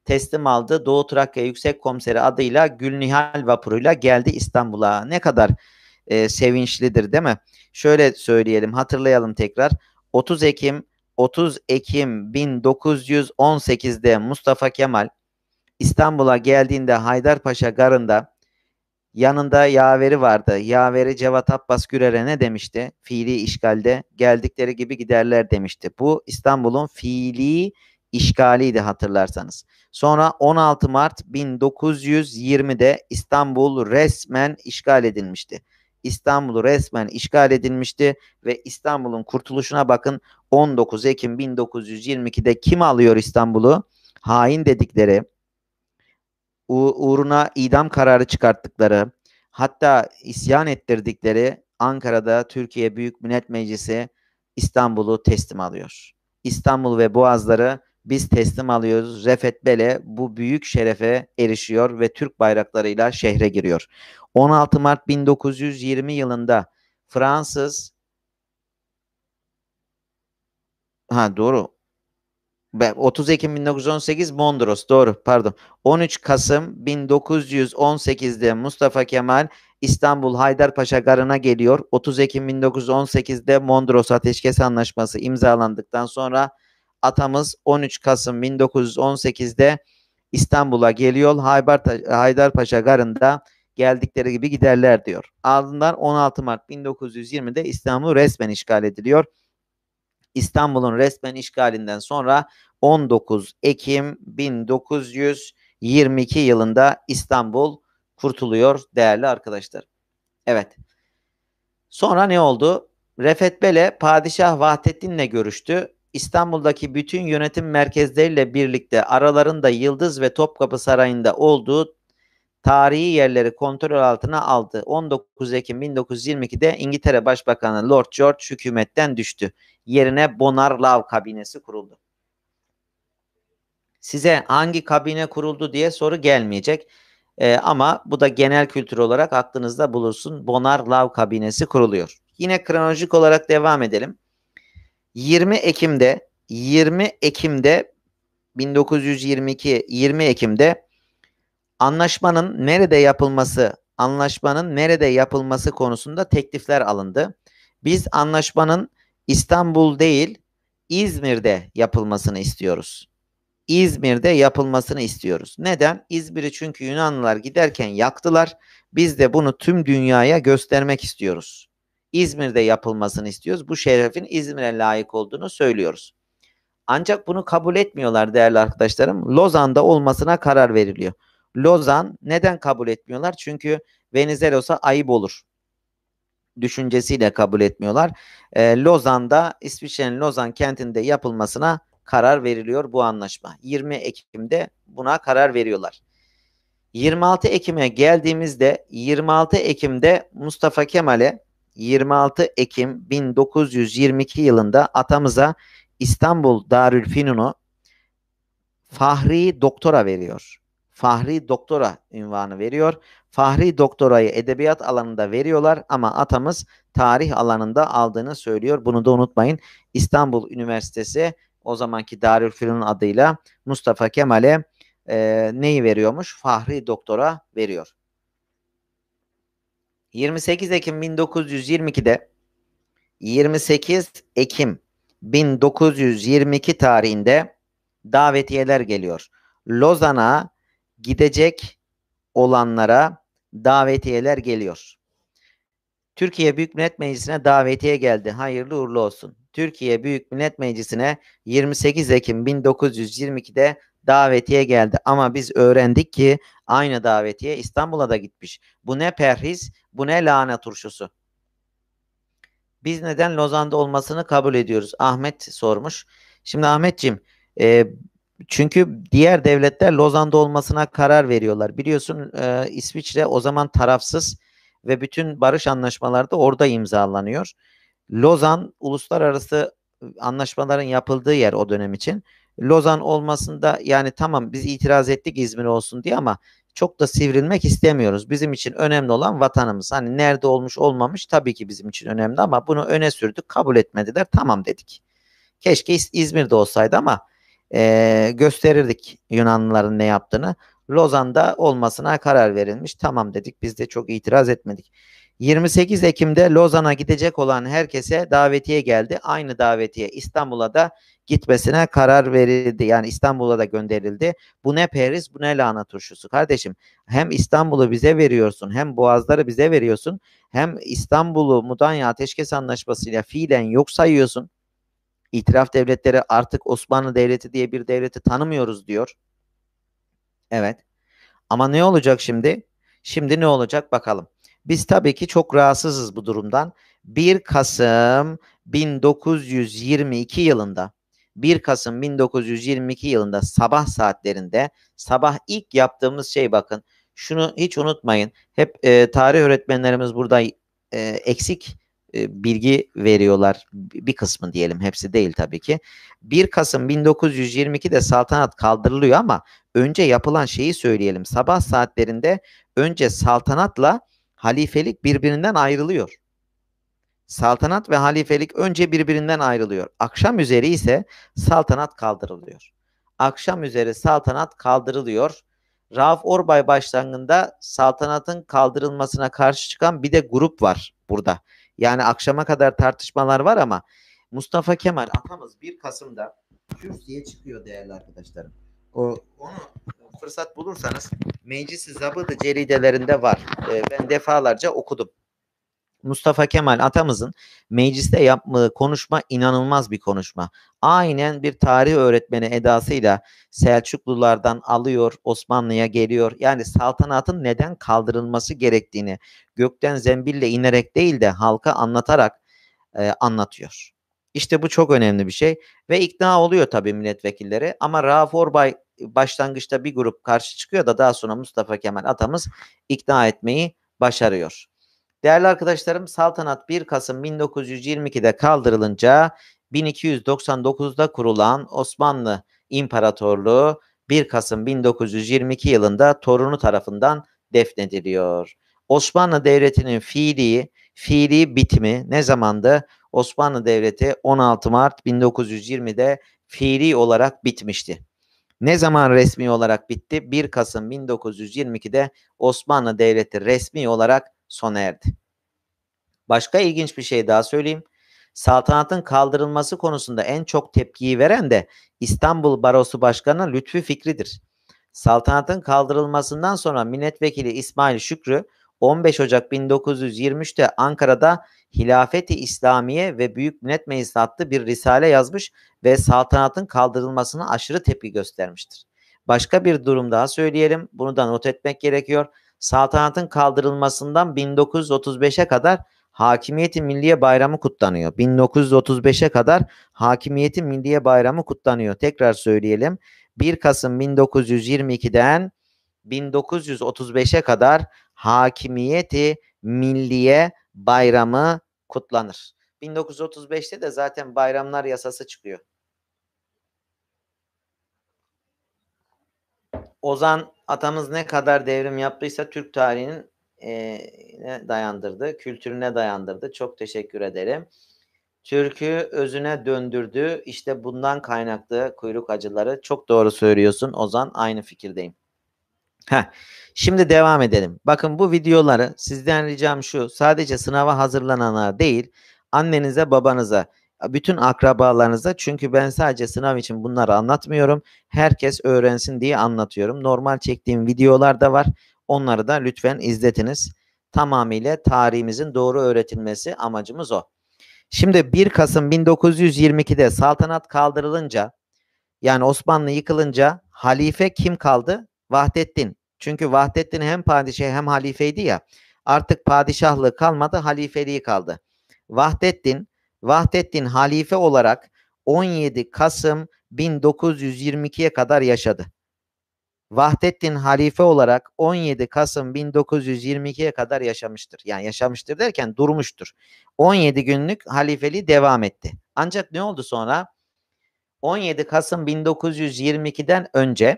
teslim aldı. Doğu Trakya Yüksek Komiseri adıyla Gülnihal vapuruyla geldi İstanbul'a. Ne kadar e, sevinçlidir değil mi? Şöyle söyleyelim, hatırlayalım tekrar. 30 Ekim 30 Ekim 1918'de Mustafa Kemal İstanbul'a geldiğinde Haydarpaşa garında yanında yaveri vardı. Yaveri Cevat Abbas Gürer'e ne demişti? Fiili işgalde geldikleri gibi giderler demişti. Bu İstanbul'un fiili işgaliydi hatırlarsanız. Sonra 16 Mart 1920'de İstanbul resmen işgal edilmişti. İstanbul'u resmen işgal edilmişti ve İstanbul'un kurtuluşuna bakın 19 Ekim 1922'de kim alıyor İstanbul'u? Hain dedikleri, uğruna idam kararı çıkarttıkları, hatta isyan ettirdikleri Ankara'da Türkiye Büyük Millet Meclisi İstanbul'u teslim alıyor. İstanbul ve Boğazları biz teslim alıyoruz. Refet Bele bu büyük şerefe erişiyor ve Türk bayraklarıyla şehre giriyor. 16 Mart 1920 yılında Fransız Ha doğru. 30 Ekim 1918 Mondros doğru pardon. 13 Kasım 1918'de Mustafa Kemal İstanbul Haydarpaşa Garı'na geliyor. 30 Ekim 1918'de Mondros Ateşkes Anlaşması imzalandıktan sonra atamız 13 Kasım 1918'de İstanbul'a geliyor. Haydarpaşa Garı'nda geldikleri gibi giderler diyor. Ardından 16 Mart 1920'de İstanbul resmen işgal ediliyor. İstanbul'un resmen işgalinden sonra 19 Ekim 1922 yılında İstanbul kurtuluyor değerli arkadaşlar. Evet. Sonra ne oldu? Refet Bele Padişah Vahdettin'le görüştü İstanbul'daki bütün yönetim merkezleriyle birlikte aralarında Yıldız ve Topkapı Sarayı'nda olduğu tarihi yerleri kontrol altına aldı. 19 Ekim 1922'de İngiltere Başbakanı Lord George hükümetten düştü. Yerine Bonar Law kabinesi kuruldu. Size hangi kabine kuruldu diye soru gelmeyecek. Ee, ama bu da genel kültür olarak aklınızda bulursun. Bonar Law kabinesi kuruluyor. Yine kronolojik olarak devam edelim. 20 Ekim'de 20 Ekim'de 1922 20 Ekim'de anlaşmanın nerede yapılması anlaşmanın nerede yapılması konusunda teklifler alındı. Biz anlaşmanın İstanbul değil İzmir'de yapılmasını istiyoruz. İzmir'de yapılmasını istiyoruz. Neden? İzmir'i çünkü Yunanlılar giderken yaktılar. Biz de bunu tüm dünyaya göstermek istiyoruz. İzmir'de yapılmasını istiyoruz. Bu şerefin İzmir'e layık olduğunu söylüyoruz. Ancak bunu kabul etmiyorlar değerli arkadaşlarım. Lozan'da olmasına karar veriliyor. Lozan neden kabul etmiyorlar? Çünkü Venizelos'a ayıp olur düşüncesiyle kabul etmiyorlar. E, Lozan'da İsviçre'nin Lozan kentinde yapılmasına karar veriliyor bu anlaşma. 20 Ekim'de buna karar veriyorlar. 26 Ekim'e geldiğimizde 26 Ekim'de Mustafa Kemal'e 26 Ekim 1922 yılında atamıza İstanbul Darülfünun'u Fahri Doktora veriyor. Fahri Doktora ünvanı veriyor. Fahri Doktora'yı edebiyat alanında veriyorlar ama atamız tarih alanında aldığını söylüyor. Bunu da unutmayın. İstanbul Üniversitesi o zamanki Darülfünun adıyla Mustafa Kemal'e e, neyi veriyormuş? Fahri Doktora veriyor. 28 Ekim 1922'de 28 Ekim 1922 tarihinde davetiyeler geliyor. Lozan'a gidecek olanlara davetiyeler geliyor. Türkiye Büyük Millet Meclisi'ne davetiye geldi. Hayırlı uğurlu olsun. Türkiye Büyük Millet Meclisi'ne 28 Ekim 1922'de davetiye geldi. Ama biz öğrendik ki aynı davetiye İstanbul'a da gitmiş. Bu ne perhiz, bu ne lahana turşusu. Biz neden Lozan'da olmasını kabul ediyoruz? Ahmet sormuş. Şimdi Ahmetciğim, e, çünkü diğer devletler Lozan'da olmasına karar veriyorlar. Biliyorsun e, İsviçre o zaman tarafsız ve bütün barış anlaşmaları da orada imzalanıyor. Lozan uluslararası anlaşmaların yapıldığı yer o dönem için. Lozan olmasında yani tamam biz itiraz ettik İzmir olsun diye ama çok da sivrilmek istemiyoruz. Bizim için önemli olan vatanımız. Hani nerede olmuş olmamış tabii ki bizim için önemli ama bunu öne sürdük. Kabul etmediler. Tamam dedik. Keşke İzmir'de olsaydı ama e, gösterirdik Yunanlıların ne yaptığını. Lozan'da olmasına karar verilmiş. Tamam dedik. Biz de çok itiraz etmedik. 28 Ekim'de Lozan'a gidecek olan herkese davetiye geldi. Aynı davetiye İstanbul'a da gitmesine karar verildi. Yani İstanbul'a da gönderildi. Bu ne Paris bu ne lahana turşusu kardeşim. Hem İstanbul'u bize veriyorsun hem boğazları bize veriyorsun. Hem İstanbul'u Mudanya Ateşkes Anlaşması'yla fiilen yok sayıyorsun. İtiraf devletleri artık Osmanlı Devleti diye bir devleti tanımıyoruz diyor. Evet. Ama ne olacak şimdi? Şimdi ne olacak bakalım. Biz tabii ki çok rahatsızız bu durumdan. 1 Kasım 1922 yılında 1 Kasım 1922 yılında sabah saatlerinde sabah ilk yaptığımız şey bakın şunu hiç unutmayın. Hep e, tarih öğretmenlerimiz burada e, eksik e, bilgi veriyorlar bir kısmı diyelim hepsi değil tabii ki. 1 Kasım 1922'de saltanat kaldırılıyor ama önce yapılan şeyi söyleyelim. Sabah saatlerinde önce saltanatla halifelik birbirinden ayrılıyor. Saltanat ve halifelik önce birbirinden ayrılıyor. Akşam üzeri ise saltanat kaldırılıyor. Akşam üzeri saltanat kaldırılıyor. Rauf Orbay başlangında saltanatın kaldırılmasına karşı çıkan bir de grup var burada. Yani akşama kadar tartışmalar var ama Mustafa Kemal atamız 1 Kasım'da kürsüye çıkıyor değerli arkadaşlarım. O onu fırsat bulursanız Meclis-i zabıt Ceridelerinde var. Ee, ben defalarca okudum. Mustafa Kemal Atamızın mecliste yaptığı konuşma inanılmaz bir konuşma. Aynen bir tarih öğretmeni edasıyla Selçuklulardan alıyor, Osmanlı'ya geliyor. Yani saltanatın neden kaldırılması gerektiğini gökten zembille inerek değil de halka anlatarak e, anlatıyor. İşte bu çok önemli bir şey ve ikna oluyor tabii milletvekilleri ama Rauf Orbay başlangıçta bir grup karşı çıkıyor da daha sonra Mustafa Kemal Atamız ikna etmeyi başarıyor. Değerli arkadaşlarım saltanat 1 Kasım 1922'de kaldırılınca 1299'da kurulan Osmanlı İmparatorluğu 1 Kasım 1922 yılında torunu tarafından defnediliyor. Osmanlı Devleti'nin fiili, fiili bitimi ne zamandı? Osmanlı Devleti 16 Mart 1920'de fiili olarak bitmişti. Ne zaman resmi olarak bitti? 1 Kasım 1922'de Osmanlı Devleti resmi olarak sona erdi. Başka ilginç bir şey daha söyleyeyim. Saltanatın kaldırılması konusunda en çok tepkiyi veren de İstanbul Barosu Başkanı Lütfi Fikri'dir. Saltanatın kaldırılmasından sonra milletvekili İsmail Şükrü 15 Ocak 1923'te Ankara'da Hilafeti İslamiye ve Büyük Millet Meclisi adlı bir risale yazmış ve saltanatın kaldırılmasına aşırı tepki göstermiştir. Başka bir durum daha söyleyelim. Bunu da not etmek gerekiyor saltanatın kaldırılmasından 1935'e kadar Hakimiyeti Milliye Bayramı kutlanıyor. 1935'e kadar Hakimiyeti Milliye Bayramı kutlanıyor. Tekrar söyleyelim. 1 Kasım 1922'den 1935'e kadar Hakimiyeti Milliye Bayramı kutlanır. 1935'te de zaten bayramlar yasası çıkıyor. Ozan atamız ne kadar devrim yaptıysa Türk tarihinin e, dayandırdı, kültürüne dayandırdı. Çok teşekkür ederim. Türk'ü özüne döndürdü. İşte bundan kaynaklı kuyruk acıları. Çok doğru söylüyorsun Ozan. Aynı fikirdeyim. Heh. Şimdi devam edelim. Bakın bu videoları sizden ricam şu. Sadece sınava hazırlananlar değil, annenize, babanıza bütün akrabalarınıza çünkü ben sadece sınav için bunları anlatmıyorum. Herkes öğrensin diye anlatıyorum. Normal çektiğim videolar da var. Onları da lütfen izletiniz. Tamamıyla tarihimizin doğru öğretilmesi amacımız o. Şimdi 1 Kasım 1922'de saltanat kaldırılınca yani Osmanlı yıkılınca halife kim kaldı? Vahdettin. Çünkü Vahdettin hem padişah hem halifeydi ya. Artık padişahlığı kalmadı, halifeliği kaldı. Vahdettin Vahdettin halife olarak 17 Kasım 1922'ye kadar yaşadı. Vahdettin halife olarak 17 Kasım 1922'ye kadar yaşamıştır. Yani yaşamıştır derken durmuştur. 17 günlük halifeliği devam etti. Ancak ne oldu sonra? 17 Kasım 1922'den önce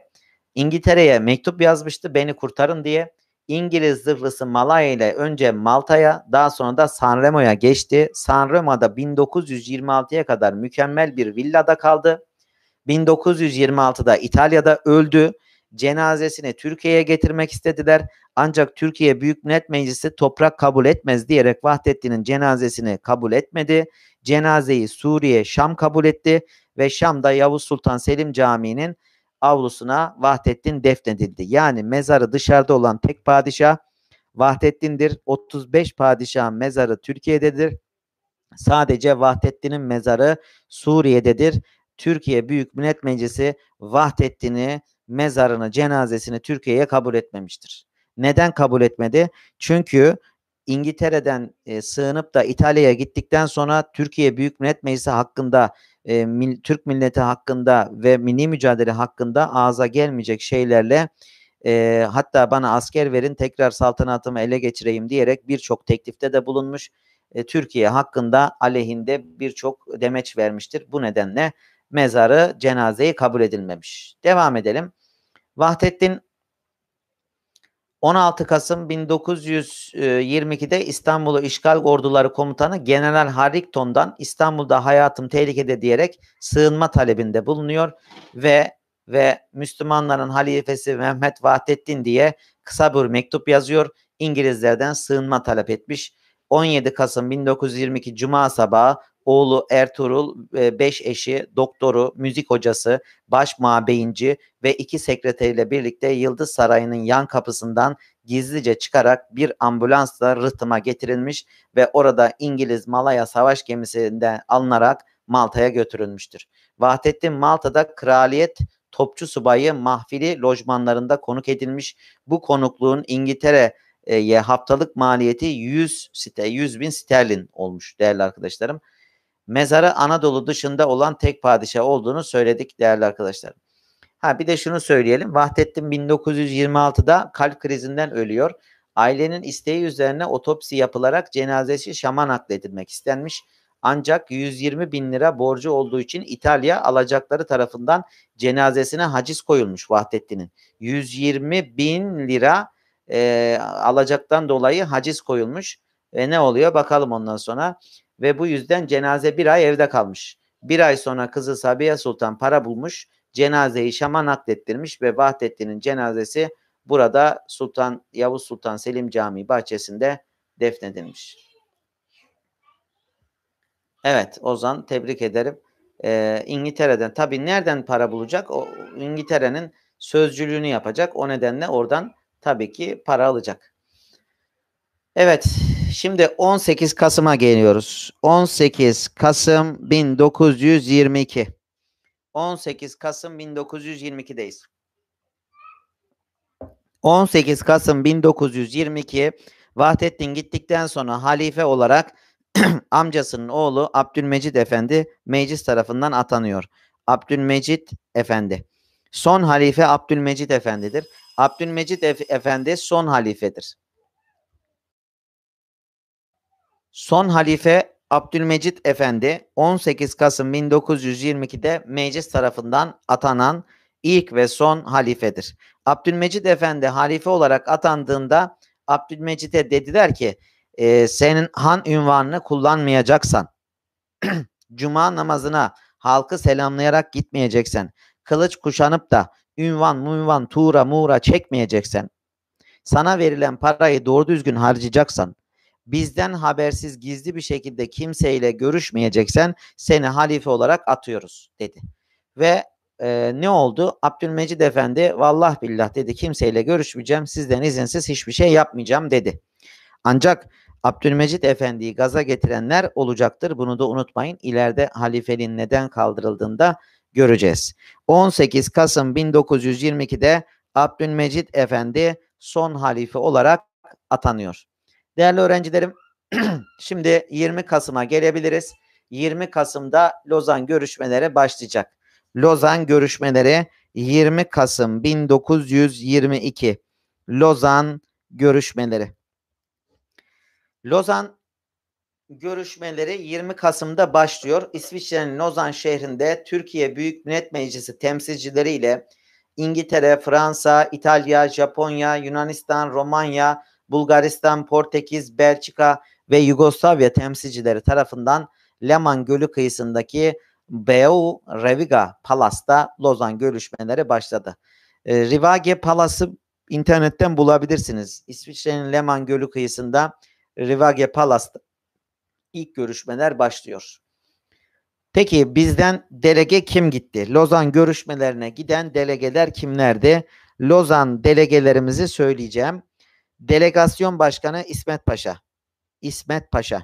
İngiltere'ye mektup yazmıştı beni kurtarın diye. İngiliz zırhlısı Malaya ile önce Malta'ya daha sonra da Sanremo'ya geçti. Sanremo'da 1926'ya kadar mükemmel bir villada kaldı. 1926'da İtalya'da öldü. Cenazesini Türkiye'ye getirmek istediler. Ancak Türkiye Büyük Millet Meclisi toprak kabul etmez diyerek Vahdettin'in cenazesini kabul etmedi. Cenazeyi Suriye Şam kabul etti ve Şam'da Yavuz Sultan Selim Camii'nin avlusuna Vahdettin defnedildi. Yani mezarı dışarıda olan tek padişah Vahdettin'dir. 35 padişahın mezarı Türkiye'dedir. Sadece Vahdettin'in mezarı Suriye'dedir. Türkiye Büyük Millet Meclisi Vahdettin'i mezarını, cenazesini Türkiye'ye kabul etmemiştir. Neden kabul etmedi? Çünkü İngiltere'den e, sığınıp da İtalya'ya gittikten sonra Türkiye Büyük Millet Meclisi hakkında e, mil, Türk milleti hakkında ve milli mücadele hakkında ağza gelmeyecek şeylerle e, hatta bana asker verin tekrar saltanatımı ele geçireyim diyerek birçok teklifte de bulunmuş. E, Türkiye hakkında aleyhinde birçok demeç vermiştir. Bu nedenle mezarı cenazeyi kabul edilmemiş. Devam edelim. Vahdettin 16 Kasım 1922'de İstanbul'u işgal orduları komutanı General Harrington'dan İstanbul'da hayatım tehlikede diyerek sığınma talebinde bulunuyor ve ve Müslümanların halifesi Mehmet Vahdettin diye kısa bir mektup yazıyor. İngilizlerden sığınma talep etmiş. 17 Kasım 1922 Cuma sabahı oğlu Ertuğrul, e, beş eşi, doktoru, müzik hocası, baş mabeyinci ve iki sekreteriyle birlikte Yıldız Sarayı'nın yan kapısından gizlice çıkarak bir ambulansla Rıhtım'a getirilmiş ve orada İngiliz Malaya savaş gemisinden alınarak Malta'ya götürülmüştür. Vahdettin Malta'da kraliyet topçu subayı Mahfili lojmanlarında konuk edilmiş. Bu konukluğun İngiltere e, haftalık maliyeti 100 site 100 bin sterlin olmuş değerli arkadaşlarım. Mezarı Anadolu dışında olan tek padişah olduğunu söyledik değerli arkadaşlarım. Ha bir de şunu söyleyelim. Vahdettin 1926'da kalp krizinden ölüyor. Ailenin isteği üzerine otopsi yapılarak cenazesi Şam'a nakledilmek istenmiş. Ancak 120 bin lira borcu olduğu için İtalya alacakları tarafından cenazesine haciz koyulmuş Vahdettin'in. 120 bin lira e, alacaktan dolayı haciz koyulmuş. Ve ne oluyor bakalım ondan sonra. Ve bu yüzden cenaze bir ay evde kalmış. Bir ay sonra kızı Sabiha Sultan para bulmuş. Cenazeyi Şam'a naklettirmiş ve Vahdettin'in cenazesi burada Sultan Yavuz Sultan Selim Camii bahçesinde defnedilmiş. Evet Ozan tebrik ederim. Ee, İngiltere'den tabii nereden para bulacak? O, İngiltere'nin sözcülüğünü yapacak. O nedenle oradan tabii ki para alacak. Evet, şimdi 18 Kasım'a geliyoruz. 18 Kasım 1922. 18 Kasım 1922'deyiz. 18 Kasım 1922 Vahdettin gittikten sonra halife olarak amcasının oğlu Abdülmecid Efendi meclis tarafından atanıyor. Abdülmecid Efendi. Son halife Abdülmecid Efendi'dir. Abdülmecid Efendi son halifedir. Son halife Abdülmecit Efendi 18 Kasım 1922'de meclis tarafından atanan ilk ve son halifedir. Abdülmecit Efendi halife olarak atandığında Abdülmecit'e dediler ki e, senin han ünvanını kullanmayacaksan, cuma namazına halkı selamlayarak gitmeyeceksen, kılıç kuşanıp da ünvan munvan tuğra muğra çekmeyeceksen, sana verilen parayı doğru düzgün harcayacaksan, bizden habersiz gizli bir şekilde kimseyle görüşmeyeceksen seni halife olarak atıyoruz dedi. Ve e, ne oldu? Abdülmecid Efendi vallahi billah dedi kimseyle görüşmeyeceğim sizden izinsiz hiçbir şey yapmayacağım dedi. Ancak Abdülmecid Efendi'yi gaza getirenler olacaktır. Bunu da unutmayın. İleride halifeliğin neden kaldırıldığında göreceğiz. 18 Kasım 1922'de Abdülmecit Efendi son halife olarak atanıyor. Değerli öğrencilerim şimdi 20 Kasım'a gelebiliriz. 20 Kasım'da Lozan görüşmeleri başlayacak. Lozan görüşmeleri 20 Kasım 1922 Lozan görüşmeleri. Lozan görüşmeleri 20 Kasım'da başlıyor. İsviçre'nin Lozan şehrinde Türkiye Büyük Millet Meclisi temsilcileriyle İngiltere, Fransa, İtalya, Japonya, Yunanistan, Romanya, Bulgaristan, Portekiz, Belçika ve Yugoslavya temsilcileri tarafından Leman Gölü kıyısındaki Beau Reviga Palas'ta Lozan görüşmeleri başladı. Ee, Rivage Palas'ı internetten bulabilirsiniz. İsviçre'nin Leman Gölü kıyısında Rivage Palas'ta ilk görüşmeler başlıyor. Peki bizden delege kim gitti? Lozan görüşmelerine giden delegeler kimlerdi? Lozan delegelerimizi söyleyeceğim. Delegasyon Başkanı İsmet Paşa. İsmet Paşa.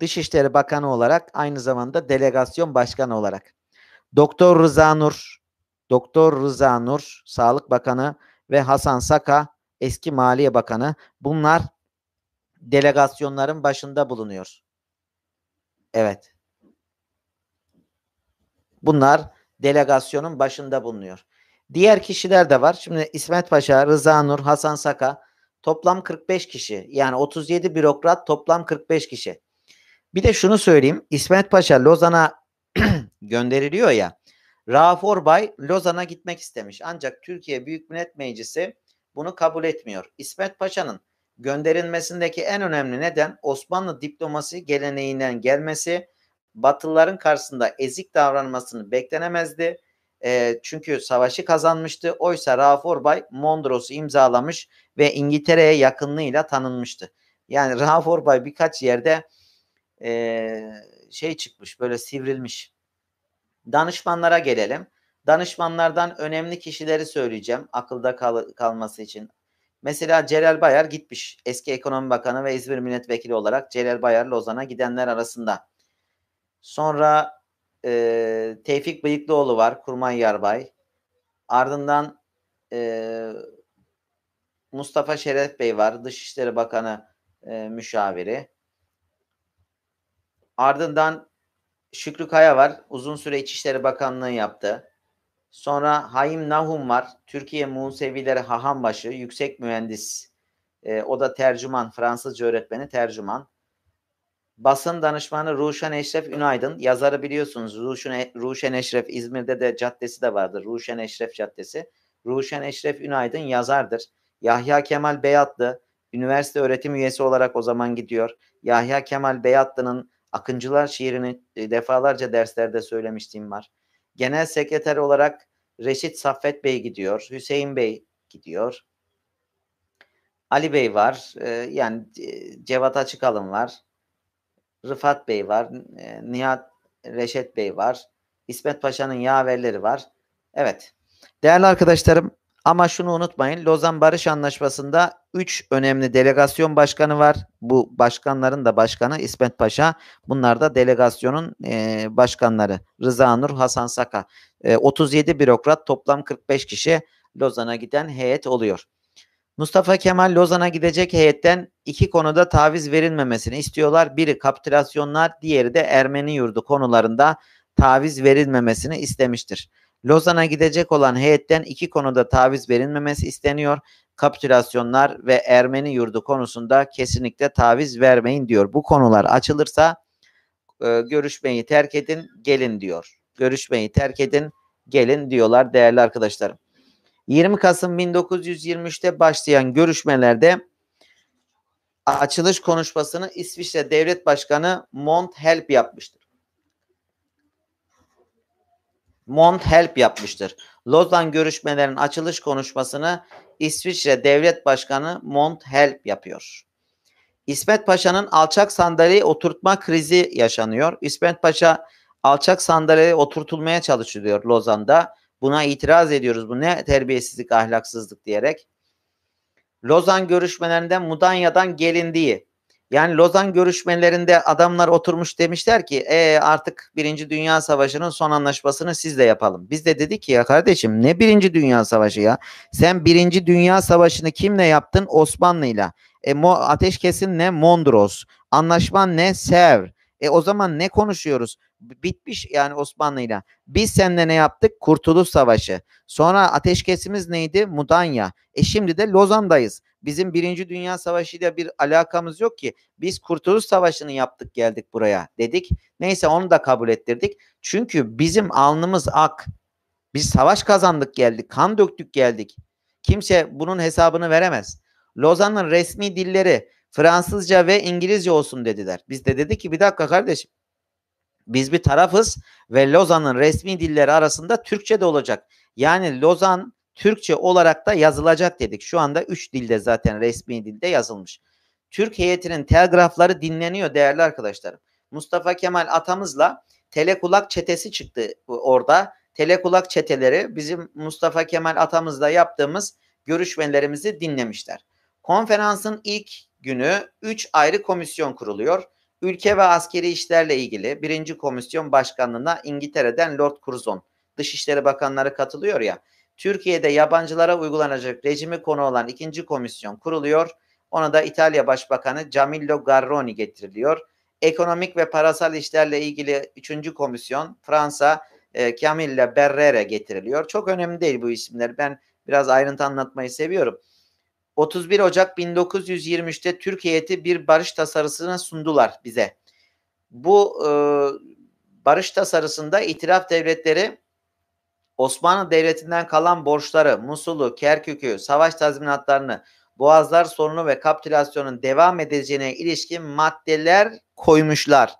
Dışişleri Bakanı olarak aynı zamanda delegasyon başkanı olarak. Doktor Rıza Nur, Doktor Rıza Nur, Sağlık Bakanı ve Hasan Saka, eski Maliye Bakanı. Bunlar delegasyonların başında bulunuyor. Evet. Bunlar delegasyonun başında bulunuyor. Diğer kişiler de var. Şimdi İsmet Paşa, Rıza Nur, Hasan Saka toplam 45 kişi. Yani 37 bürokrat toplam 45 kişi. Bir de şunu söyleyeyim. İsmet Paşa Lozan'a gönderiliyor ya. Rauf Orbay Lozan'a gitmek istemiş. Ancak Türkiye Büyük Millet Meclisi bunu kabul etmiyor. İsmet Paşa'nın gönderilmesindeki en önemli neden Osmanlı diplomasi geleneğinden gelmesi, Batılıların karşısında ezik davranmasını beklenemezdi. E, çünkü savaşı kazanmıştı. Oysa Rauf Orbay Mondros'u imzalamış ve İngiltere'ye yakınlığıyla tanınmıştı. Yani Rauf Orbay birkaç yerde e, şey çıkmış böyle sivrilmiş. Danışmanlara gelelim. Danışmanlardan önemli kişileri söyleyeceğim akılda kal- kalması için Mesela Celal Bayar gitmiş. Eski Ekonomi Bakanı ve İzmir Milletvekili olarak Celal Bayar Lozan'a gidenler arasında. Sonra e, Tevfik Bıyıklıoğlu var, Kurmay Yarbay. Ardından e, Mustafa Şeref Bey var, Dışişleri Bakanı e, müşaviri. Ardından Şükrü Kaya var, uzun süre İçişleri Bakanlığı yaptı. Sonra Haim Nahum var. Türkiye Musevileri Hahambaşı, yüksek mühendis. E, o da tercüman, Fransızca öğretmeni, tercüman. Basın danışmanı Ruşen Eşref Ünaydın. Yazarı biliyorsunuz Ruşen, e, Ruşen Eşref. İzmir'de de caddesi de vardır. Ruşen Eşref Caddesi. Ruşen Eşref Ünaydın yazardır. Yahya Kemal Beyatlı üniversite öğretim üyesi olarak o zaman gidiyor. Yahya Kemal Beyatlı'nın Akıncılar şiirini e, defalarca derslerde söylemiştim var. Genel sekreter olarak Reşit Saffet Bey gidiyor. Hüseyin Bey gidiyor. Ali Bey var. E, yani e, Cevat Açıkalın var. Rıfat Bey var. E, Nihat Reşet Bey var. İsmet Paşa'nın yaverleri var. Evet. Değerli arkadaşlarım ama şunu unutmayın. Lozan Barış Anlaşması'nda 3 önemli delegasyon başkanı var. Bu başkanların da başkanı İsmet Paşa. Bunlar da delegasyonun e, başkanları. Rıza Nur, Hasan Saka. E, 37 bürokrat toplam 45 kişi Lozan'a giden heyet oluyor. Mustafa Kemal Lozan'a gidecek heyetten iki konuda taviz verilmemesini istiyorlar. Biri kapitülasyonlar, diğeri de Ermeni yurdu konularında taviz verilmemesini istemiştir. Lozan'a gidecek olan heyetten iki konuda taviz verilmemesi isteniyor. Kapitülasyonlar ve Ermeni yurdu konusunda kesinlikle taviz vermeyin diyor. Bu konular açılırsa e, görüşmeyi terk edin, gelin diyor. Görüşmeyi terk edin, gelin diyorlar değerli arkadaşlarım. 20 Kasım 1923'te başlayan görüşmelerde açılış konuşmasını İsviçre Devlet Başkanı Mont Help yapmıştır. Mont Help yapmıştır. Lozan görüşmelerinin açılış konuşmasını İsviçre Devlet Başkanı Mont Help yapıyor. İsmet Paşa'nın alçak sandalyeye oturtma krizi yaşanıyor. İsmet Paşa alçak sandalyeye oturtulmaya çalışılıyor Lozan'da. Buna itiraz ediyoruz. Bu ne terbiyesizlik, ahlaksızlık diyerek. Lozan görüşmelerinde Mudanya'dan gelindiği yani Lozan görüşmelerinde adamlar oturmuş demişler ki e, artık Birinci Dünya Savaşı'nın son anlaşmasını siz de yapalım. Biz de dedik ki ya kardeşim ne Birinci Dünya Savaşı ya? Sen Birinci Dünya Savaşı'nı kimle yaptın? Osmanlı'yla. E, Mo ateşkesin ne? Mondros. Anlaşman ne? Sevr. E o zaman ne konuşuyoruz? Bitmiş yani Osmanlı'yla. Biz seninle ne yaptık? Kurtuluş Savaşı. Sonra ateşkesimiz neydi? Mudanya. E şimdi de Lozan'dayız. Bizim Birinci Dünya Savaşı ile bir alakamız yok ki. Biz Kurtuluş Savaşı'nı yaptık geldik buraya dedik. Neyse onu da kabul ettirdik. Çünkü bizim alnımız ak. Biz savaş kazandık geldik. Kan döktük geldik. Kimse bunun hesabını veremez. Lozan'ın resmi dilleri Fransızca ve İngilizce olsun dediler. Biz de dedik ki bir dakika kardeşim. Biz bir tarafız ve Lozan'ın resmi dilleri arasında Türkçe de olacak. Yani Lozan Türkçe olarak da yazılacak dedik. Şu anda 3 dilde zaten resmi dilde yazılmış. Türk heyetinin telgrafları dinleniyor değerli arkadaşlarım. Mustafa Kemal atamızla telekulak çetesi çıktı orada. Telekulak çeteleri bizim Mustafa Kemal atamızla yaptığımız görüşmelerimizi dinlemişler. Konferansın ilk günü 3 ayrı komisyon kuruluyor. Ülke ve askeri işlerle ilgili birinci komisyon başkanlığına İngiltere'den Lord Curzon, Dışişleri Bakanları katılıyor ya. Türkiye'de yabancılara uygulanacak rejimi konu olan ikinci komisyon kuruluyor. Ona da İtalya Başbakanı Camillo Garroni getiriliyor. Ekonomik ve parasal işlerle ilgili üçüncü komisyon Fransa e, Camille Berrere getiriliyor. Çok önemli değil bu isimler. Ben biraz ayrıntı anlatmayı seviyorum. 31 Ocak 1923'te Türkiye'ye bir barış tasarısını sundular bize. Bu e, barış tasarısında itiraf devletleri Osmanlı Devleti'nden kalan borçları, Musul'u, Kerkük'ü, savaş tazminatlarını, boğazlar sorunu ve kapitülasyonun devam edeceğine ilişkin maddeler koymuşlar.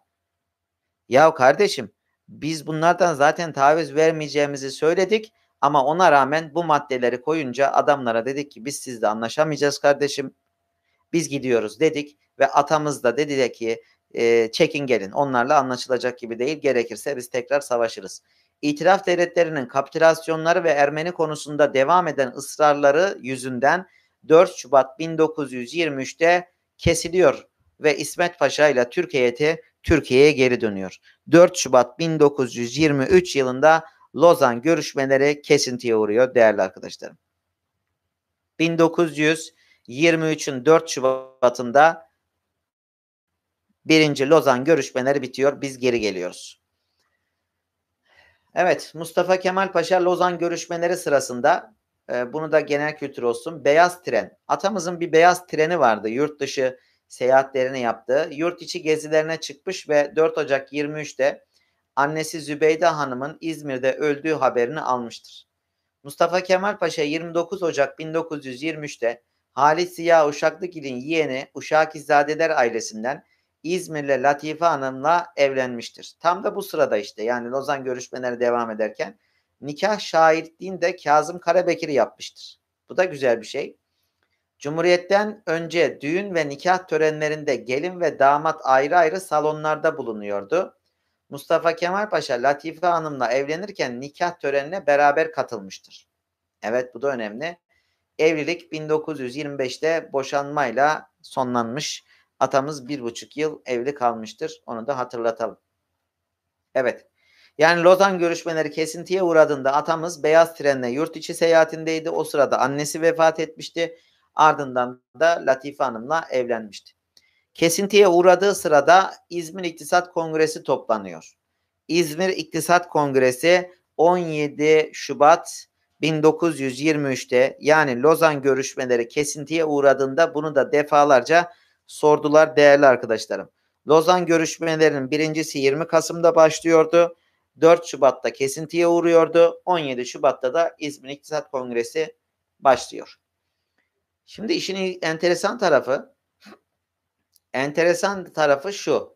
Ya kardeşim biz bunlardan zaten taviz vermeyeceğimizi söyledik ama ona rağmen bu maddeleri koyunca adamlara dedik ki biz sizle anlaşamayacağız kardeşim. Biz gidiyoruz dedik ve atamız da dedi ki e, çekin gelin onlarla anlaşılacak gibi değil gerekirse biz tekrar savaşırız. İtiraf devletlerinin kapitülasyonları ve Ermeni konusunda devam eden ısrarları yüzünden 4 Şubat 1923'te kesiliyor ve İsmet Paşa ile Türk heyeti Türkiye'ye geri dönüyor. 4 Şubat 1923 yılında Lozan görüşmeleri kesintiye uğruyor değerli arkadaşlarım. 1923'ün 4 Şubat'ında birinci Lozan görüşmeleri bitiyor. Biz geri geliyoruz. Evet Mustafa Kemal Paşa Lozan görüşmeleri sırasında e, bunu da genel kültür olsun. Beyaz tren. Atamızın bir beyaz treni vardı. Yurt dışı seyahatlerini yaptığı Yurt içi gezilerine çıkmış ve 4 Ocak 23'te annesi Zübeyde Hanım'ın İzmir'de öldüğü haberini almıştır. Mustafa Kemal Paşa 29 Ocak 1923'te Halit Ziya Uşaklıgil'in yeğeni Uşakizadeler ailesinden İzmirli Latife Hanım'la evlenmiştir. Tam da bu sırada işte yani Lozan görüşmeleri devam ederken nikah şahitliğini de Kazım Karabekir yapmıştır. Bu da güzel bir şey. Cumhuriyetten önce düğün ve nikah törenlerinde gelin ve damat ayrı ayrı salonlarda bulunuyordu. Mustafa Kemal Paşa Latife Hanım'la evlenirken nikah törenine beraber katılmıştır. Evet bu da önemli. Evlilik 1925'te boşanmayla sonlanmış. Atamız bir buçuk yıl evli kalmıştır. Onu da hatırlatalım. Evet. Yani Lozan görüşmeleri kesintiye uğradığında atamız beyaz trenle yurt içi seyahatindeydi. O sırada annesi vefat etmişti. Ardından da Latife Hanım'la evlenmişti. Kesintiye uğradığı sırada İzmir İktisat Kongresi toplanıyor. İzmir İktisat Kongresi 17 Şubat 1923'te yani Lozan görüşmeleri kesintiye uğradığında bunu da defalarca sordular değerli arkadaşlarım. Lozan görüşmelerinin birincisi 20 Kasım'da başlıyordu. 4 Şubat'ta kesintiye uğruyordu. 17 Şubat'ta da İzmir İktisat Kongresi başlıyor. Şimdi işin enteresan tarafı enteresan tarafı şu.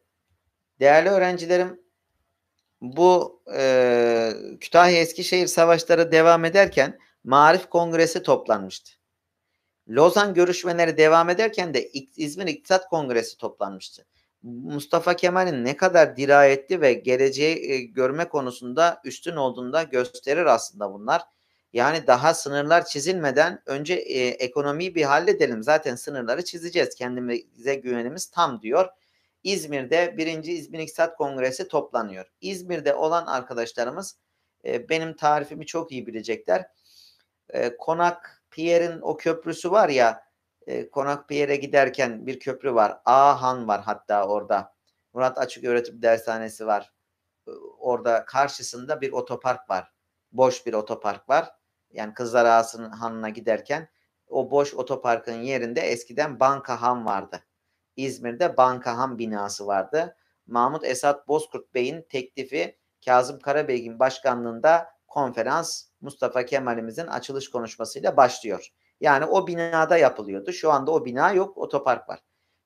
Değerli öğrencilerim bu e, Kütahya Eskişehir savaşları devam ederken Marif Kongresi toplanmıştı. Lozan görüşmeleri devam ederken de İzmir İktisat Kongresi toplanmıştı. Mustafa Kemal'in ne kadar dirayetli ve geleceği e, görme konusunda üstün olduğunu da gösterir aslında bunlar. Yani daha sınırlar çizilmeden önce e, ekonomiyi bir halledelim. Zaten sınırları çizeceğiz. Kendimize güvenimiz tam diyor. İzmir'de 1. İzmir İktisat Kongresi toplanıyor. İzmir'de olan arkadaşlarımız e, benim tarifimi çok iyi bilecekler. E, konak Pierre'in o köprüsü var ya e, Konak Pierre'e giderken bir köprü var. A Han var hatta orada. Murat Açık Öğretim Dershanesi var. E, orada karşısında bir otopark var. Boş bir otopark var. Yani Kızlar Ağası'nın hanına giderken o boş otoparkın yerinde eskiden banka Han vardı. İzmir'de banka Han binası vardı. Mahmut Esat Bozkurt Bey'in teklifi Kazım Karabey'in başkanlığında konferans Mustafa Kemal'imizin açılış konuşmasıyla başlıyor. Yani o binada yapılıyordu. Şu anda o bina yok, otopark var.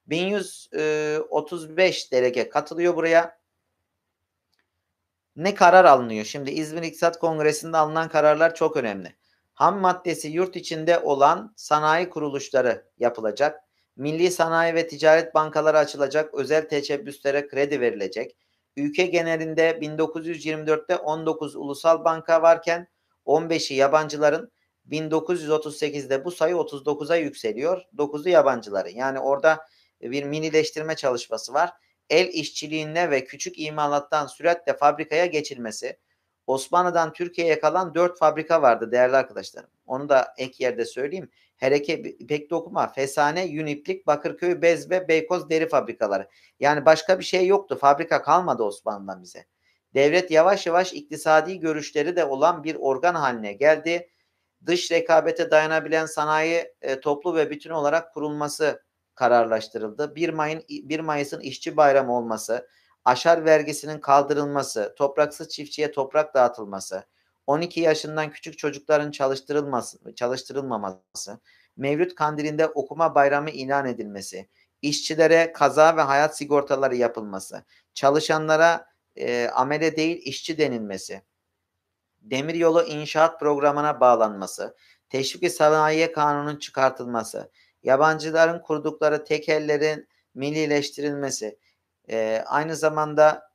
1135 e, delege katılıyor buraya. Ne karar alınıyor? Şimdi İzmir İktisat Kongresi'nde alınan kararlar çok önemli. Ham maddesi yurt içinde olan sanayi kuruluşları yapılacak. Milli Sanayi ve Ticaret Bankaları açılacak, özel teşebbüslere kredi verilecek. Ülke genelinde 1924'te 19 ulusal banka varken 15'i yabancıların 1938'de bu sayı 39'a yükseliyor. 9'u yabancıların. Yani orada bir minileştirme çalışması var. El işçiliğine ve küçük imalattan süratle fabrikaya geçilmesi. Osmanlı'dan Türkiye'ye kalan 4 fabrika vardı değerli arkadaşlarım. Onu da ek yerde söyleyeyim. Hereke pek dokuma, Fesane, Yuniplik, Bakırköy, Bez ve Beykoz deri fabrikaları. Yani başka bir şey yoktu. Fabrika kalmadı Osmanlı'dan bize. Devlet yavaş yavaş iktisadi görüşleri de olan bir organ haline geldi. Dış rekabete dayanabilen sanayi e, toplu ve bütün olarak kurulması kararlaştırıldı. 1 Mayın 1 Mayıs'ın işçi bayramı olması, aşar vergisinin kaldırılması, topraksız çiftçiye toprak dağıtılması, 12 yaşından küçük çocukların çalıştırılması, çalıştırılmaması, Mevlüt Kandili'nde okuma bayramı ilan edilmesi, işçilere kaza ve hayat sigortaları yapılması, çalışanlara e, amele değil işçi denilmesi, demiryolu inşaat programına bağlanması, teşviki sanayiye kanunun çıkartılması, yabancıların kurdukları tekellerin millileştirilmesi, e, aynı zamanda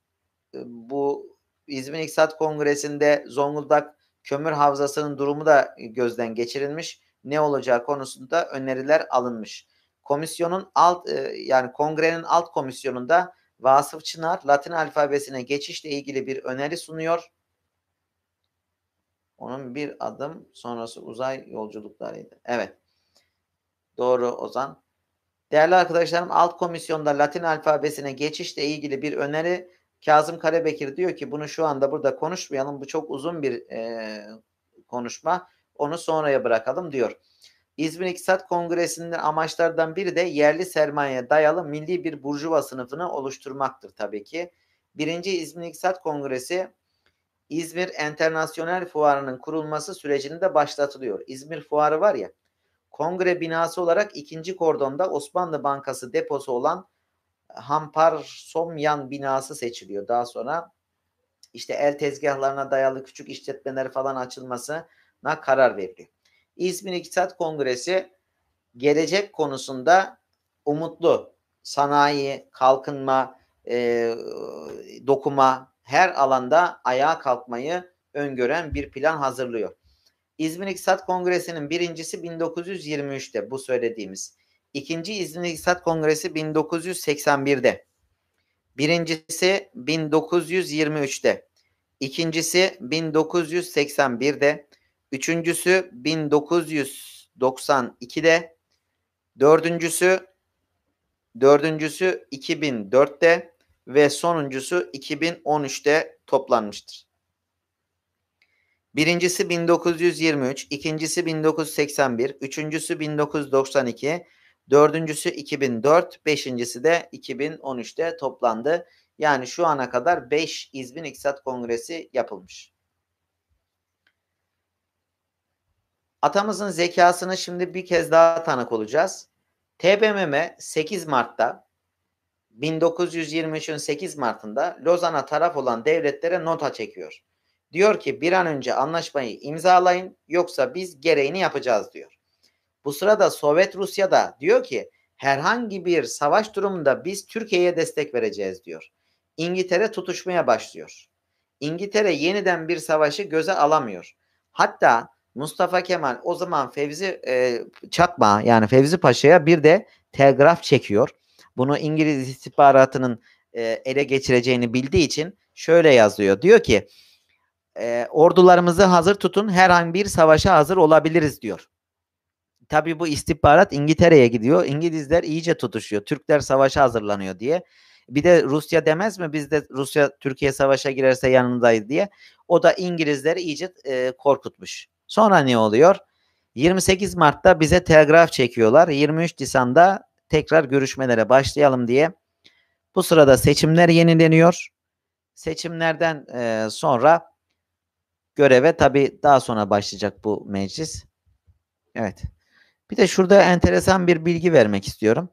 e, bu İzmir İktisat Kongresi'nde Zonguldak kömür havzasının durumu da gözden geçirilmiş. Ne olacağı konusunda öneriler alınmış. Komisyonun alt e, yani kongrenin alt komisyonunda Vasıf Çınar Latin alfabesine geçişle ilgili bir öneri sunuyor. Onun bir adım sonrası uzay yolculuklarıydı. Evet. Doğru Ozan. Değerli arkadaşlarım alt komisyonda Latin alfabesine geçişle ilgili bir öneri Kazım Karabekir diyor ki bunu şu anda burada konuşmayalım. Bu çok uzun bir e, konuşma. Onu sonraya bırakalım diyor. İzmir İktisat Kongresi'nin amaçlardan biri de yerli sermayeye dayalı milli bir burjuva sınıfını oluşturmaktır tabii ki. Birinci İzmir İktisat Kongresi İzmir Enternasyonel Fuarı'nın kurulması sürecini de başlatılıyor. İzmir Fuarı var ya, kongre binası olarak ikinci kordonda Osmanlı Bankası deposu olan Hampar Somyan binası seçiliyor. Daha sonra işte el tezgahlarına dayalı küçük işletmeler falan açılmasına karar veriliyor. İzmir İktisat Kongresi gelecek konusunda umutlu. Sanayi, kalkınma, e, dokuma her alanda ayağa kalkmayı öngören bir plan hazırlıyor. İzmir İktisat Kongresi'nin birincisi 1923'te bu söylediğimiz. İkinci İzmir İktisat Kongresi 1981'de. Birincisi 1923'te. İkincisi 1981'de. Üçüncüsü 1992'de. Dördüncüsü dördüncüsü 2004'te ve sonuncusu 2013'te toplanmıştır. Birincisi 1923, ikincisi 1981, üçüncüsü 1992, Dördüncüsü 2004, beşincisi de 2013'te toplandı. Yani şu ana kadar 5 İzmir İktisat Kongresi yapılmış. Atamızın zekasını şimdi bir kez daha tanık olacağız. TBMM 8 e Mart'ta 1923'ün 8 Mart'ında Lozan'a taraf olan devletlere nota çekiyor. Diyor ki bir an önce anlaşmayı imzalayın yoksa biz gereğini yapacağız diyor. Bu sırada Sovyet Rusya da diyor ki herhangi bir savaş durumunda biz Türkiye'ye destek vereceğiz diyor. İngiltere tutuşmaya başlıyor. İngiltere yeniden bir savaşı göze alamıyor. Hatta Mustafa Kemal o zaman Fevzi e, Çakma yani Fevzi Paşa'ya bir de telgraf çekiyor. Bunu İngiliz istihbaratının e, ele geçireceğini bildiği için şöyle yazıyor. Diyor ki e, ordularımızı hazır tutun herhangi bir savaşa hazır olabiliriz diyor tabi bu istihbarat İngiltere'ye gidiyor. İngilizler iyice tutuşuyor. Türkler savaşa hazırlanıyor diye. Bir de Rusya demez mi biz de Rusya Türkiye savaşa girerse yanındayız diye. O da İngilizleri iyice e, korkutmuş. Sonra ne oluyor? 28 Mart'ta bize telgraf çekiyorlar. 23 Nisan'da tekrar görüşmelere başlayalım diye. Bu sırada seçimler yenileniyor. Seçimlerden e, sonra göreve tabii daha sonra başlayacak bu meclis. Evet. Bir de şurada enteresan bir bilgi vermek istiyorum.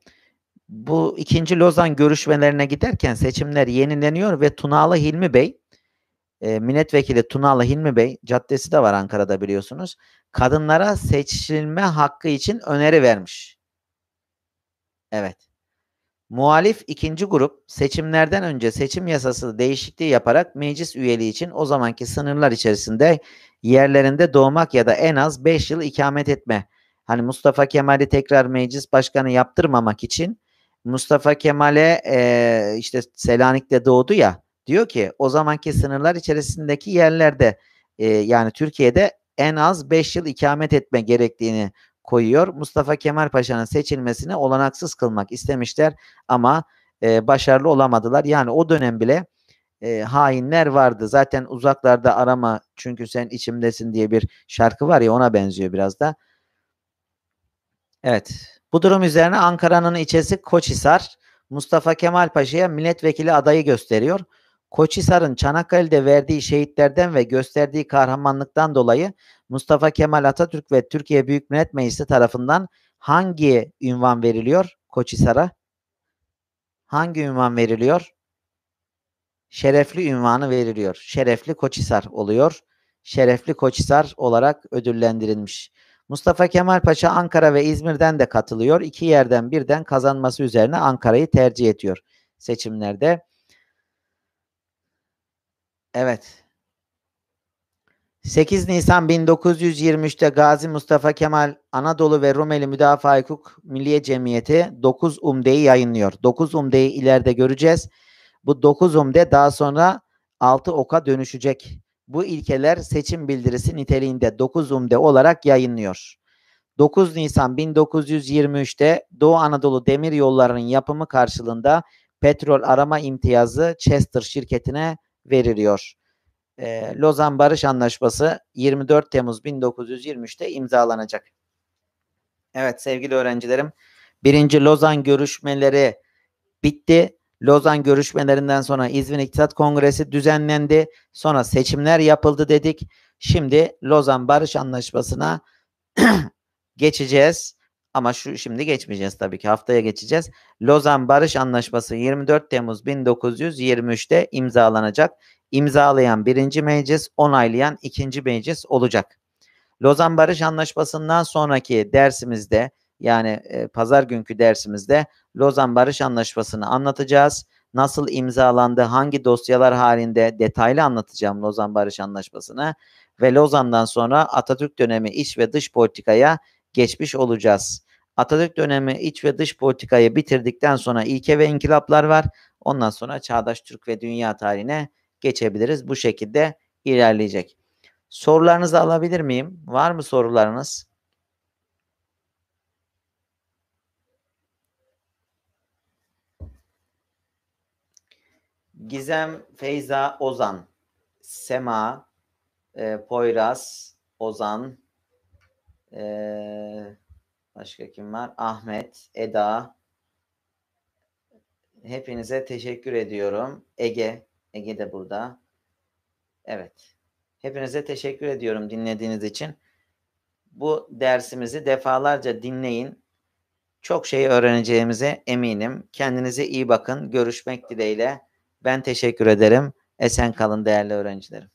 Bu ikinci Lozan görüşmelerine giderken seçimler yenileniyor ve Tunalı Hilmi Bey, e, milletvekili Tunalı Hilmi Bey, caddesi de var Ankara'da biliyorsunuz, kadınlara seçilme hakkı için öneri vermiş. Evet. Muhalif ikinci grup seçimlerden önce seçim yasası değişikliği yaparak meclis üyeliği için o zamanki sınırlar içerisinde yerlerinde doğmak ya da en az 5 yıl ikamet etme Hani Mustafa Kemal'i tekrar meclis başkanı yaptırmamak için Mustafa Kemal'e e, işte Selanik'te doğdu ya diyor ki o zamanki sınırlar içerisindeki yerlerde e, yani Türkiye'de en az 5 yıl ikamet etme gerektiğini koyuyor. Mustafa Kemal Paşa'nın seçilmesini olanaksız kılmak istemişler ama e, başarılı olamadılar. Yani o dönem bile e, hainler vardı. Zaten uzaklarda arama çünkü sen içimdesin diye bir şarkı var ya ona benziyor biraz da. Evet. Bu durum üzerine Ankara'nın içesi Koçhisar Mustafa Kemal Paşa'ya milletvekili adayı gösteriyor. Koçhisar'ın Çanakkale'de verdiği şehitlerden ve gösterdiği kahramanlıktan dolayı Mustafa Kemal Atatürk ve Türkiye Büyük Millet Meclisi tarafından hangi ünvan veriliyor Koçhisar'a? Hangi ünvan veriliyor? Şerefli ünvanı veriliyor. Şerefli Koçhisar oluyor. Şerefli Koçhisar olarak ödüllendirilmiş. Mustafa Kemal Paşa Ankara ve İzmir'den de katılıyor. İki yerden birden kazanması üzerine Ankara'yı tercih ediyor seçimlerde. Evet. 8 Nisan 1923'te Gazi Mustafa Kemal Anadolu ve Rumeli Müdafaa Hukuk Milliye Cemiyeti 9 umdeyi yayınlıyor. 9 umdeyi ileride göreceğiz. Bu 9 umde daha sonra 6 oka dönüşecek bu ilkeler seçim bildirisi niteliğinde 9 umde olarak yayınlıyor. 9 Nisan 1923'te Doğu Anadolu Demir Yolları'nın yapımı karşılığında petrol arama imtiyazı Chester şirketine veriliyor. Ee, Lozan Barış Anlaşması 24 Temmuz 1923'te imzalanacak. Evet sevgili öğrencilerim, birinci Lozan görüşmeleri bitti. Lozan görüşmelerinden sonra İzmir İktisat Kongresi düzenlendi. Sonra seçimler yapıldı dedik. Şimdi Lozan Barış Anlaşması'na geçeceğiz. Ama şu şimdi geçmeyeceğiz tabii ki haftaya geçeceğiz. Lozan Barış Anlaşması 24 Temmuz 1923'te imzalanacak. İmzalayan birinci meclis, onaylayan ikinci meclis olacak. Lozan Barış Anlaşması'ndan sonraki dersimizde yani e, pazar günkü dersimizde Lozan Barış Anlaşması'nı anlatacağız. Nasıl imzalandı, hangi dosyalar halinde detaylı anlatacağım Lozan Barış Anlaşması'nı ve Lozan'dan sonra Atatürk dönemi iç ve dış politikaya geçmiş olacağız. Atatürk dönemi iç ve dış politikayı bitirdikten sonra ilke ve inkılaplar var. Ondan sonra çağdaş Türk ve dünya tarihine geçebiliriz. Bu şekilde ilerleyecek. Sorularınızı alabilir miyim? Var mı sorularınız? Gizem, Feyza, Ozan, Sema, e, Poyraz, Ozan, e, başka kim var? Ahmet, Eda. Hepinize teşekkür ediyorum. Ege, Ege de burada. Evet. Hepinize teşekkür ediyorum dinlediğiniz için. Bu dersimizi defalarca dinleyin. Çok şey öğreneceğimize eminim. Kendinize iyi bakın. Görüşmek dileğiyle. Ben teşekkür ederim. Esen kalın değerli öğrencilerim.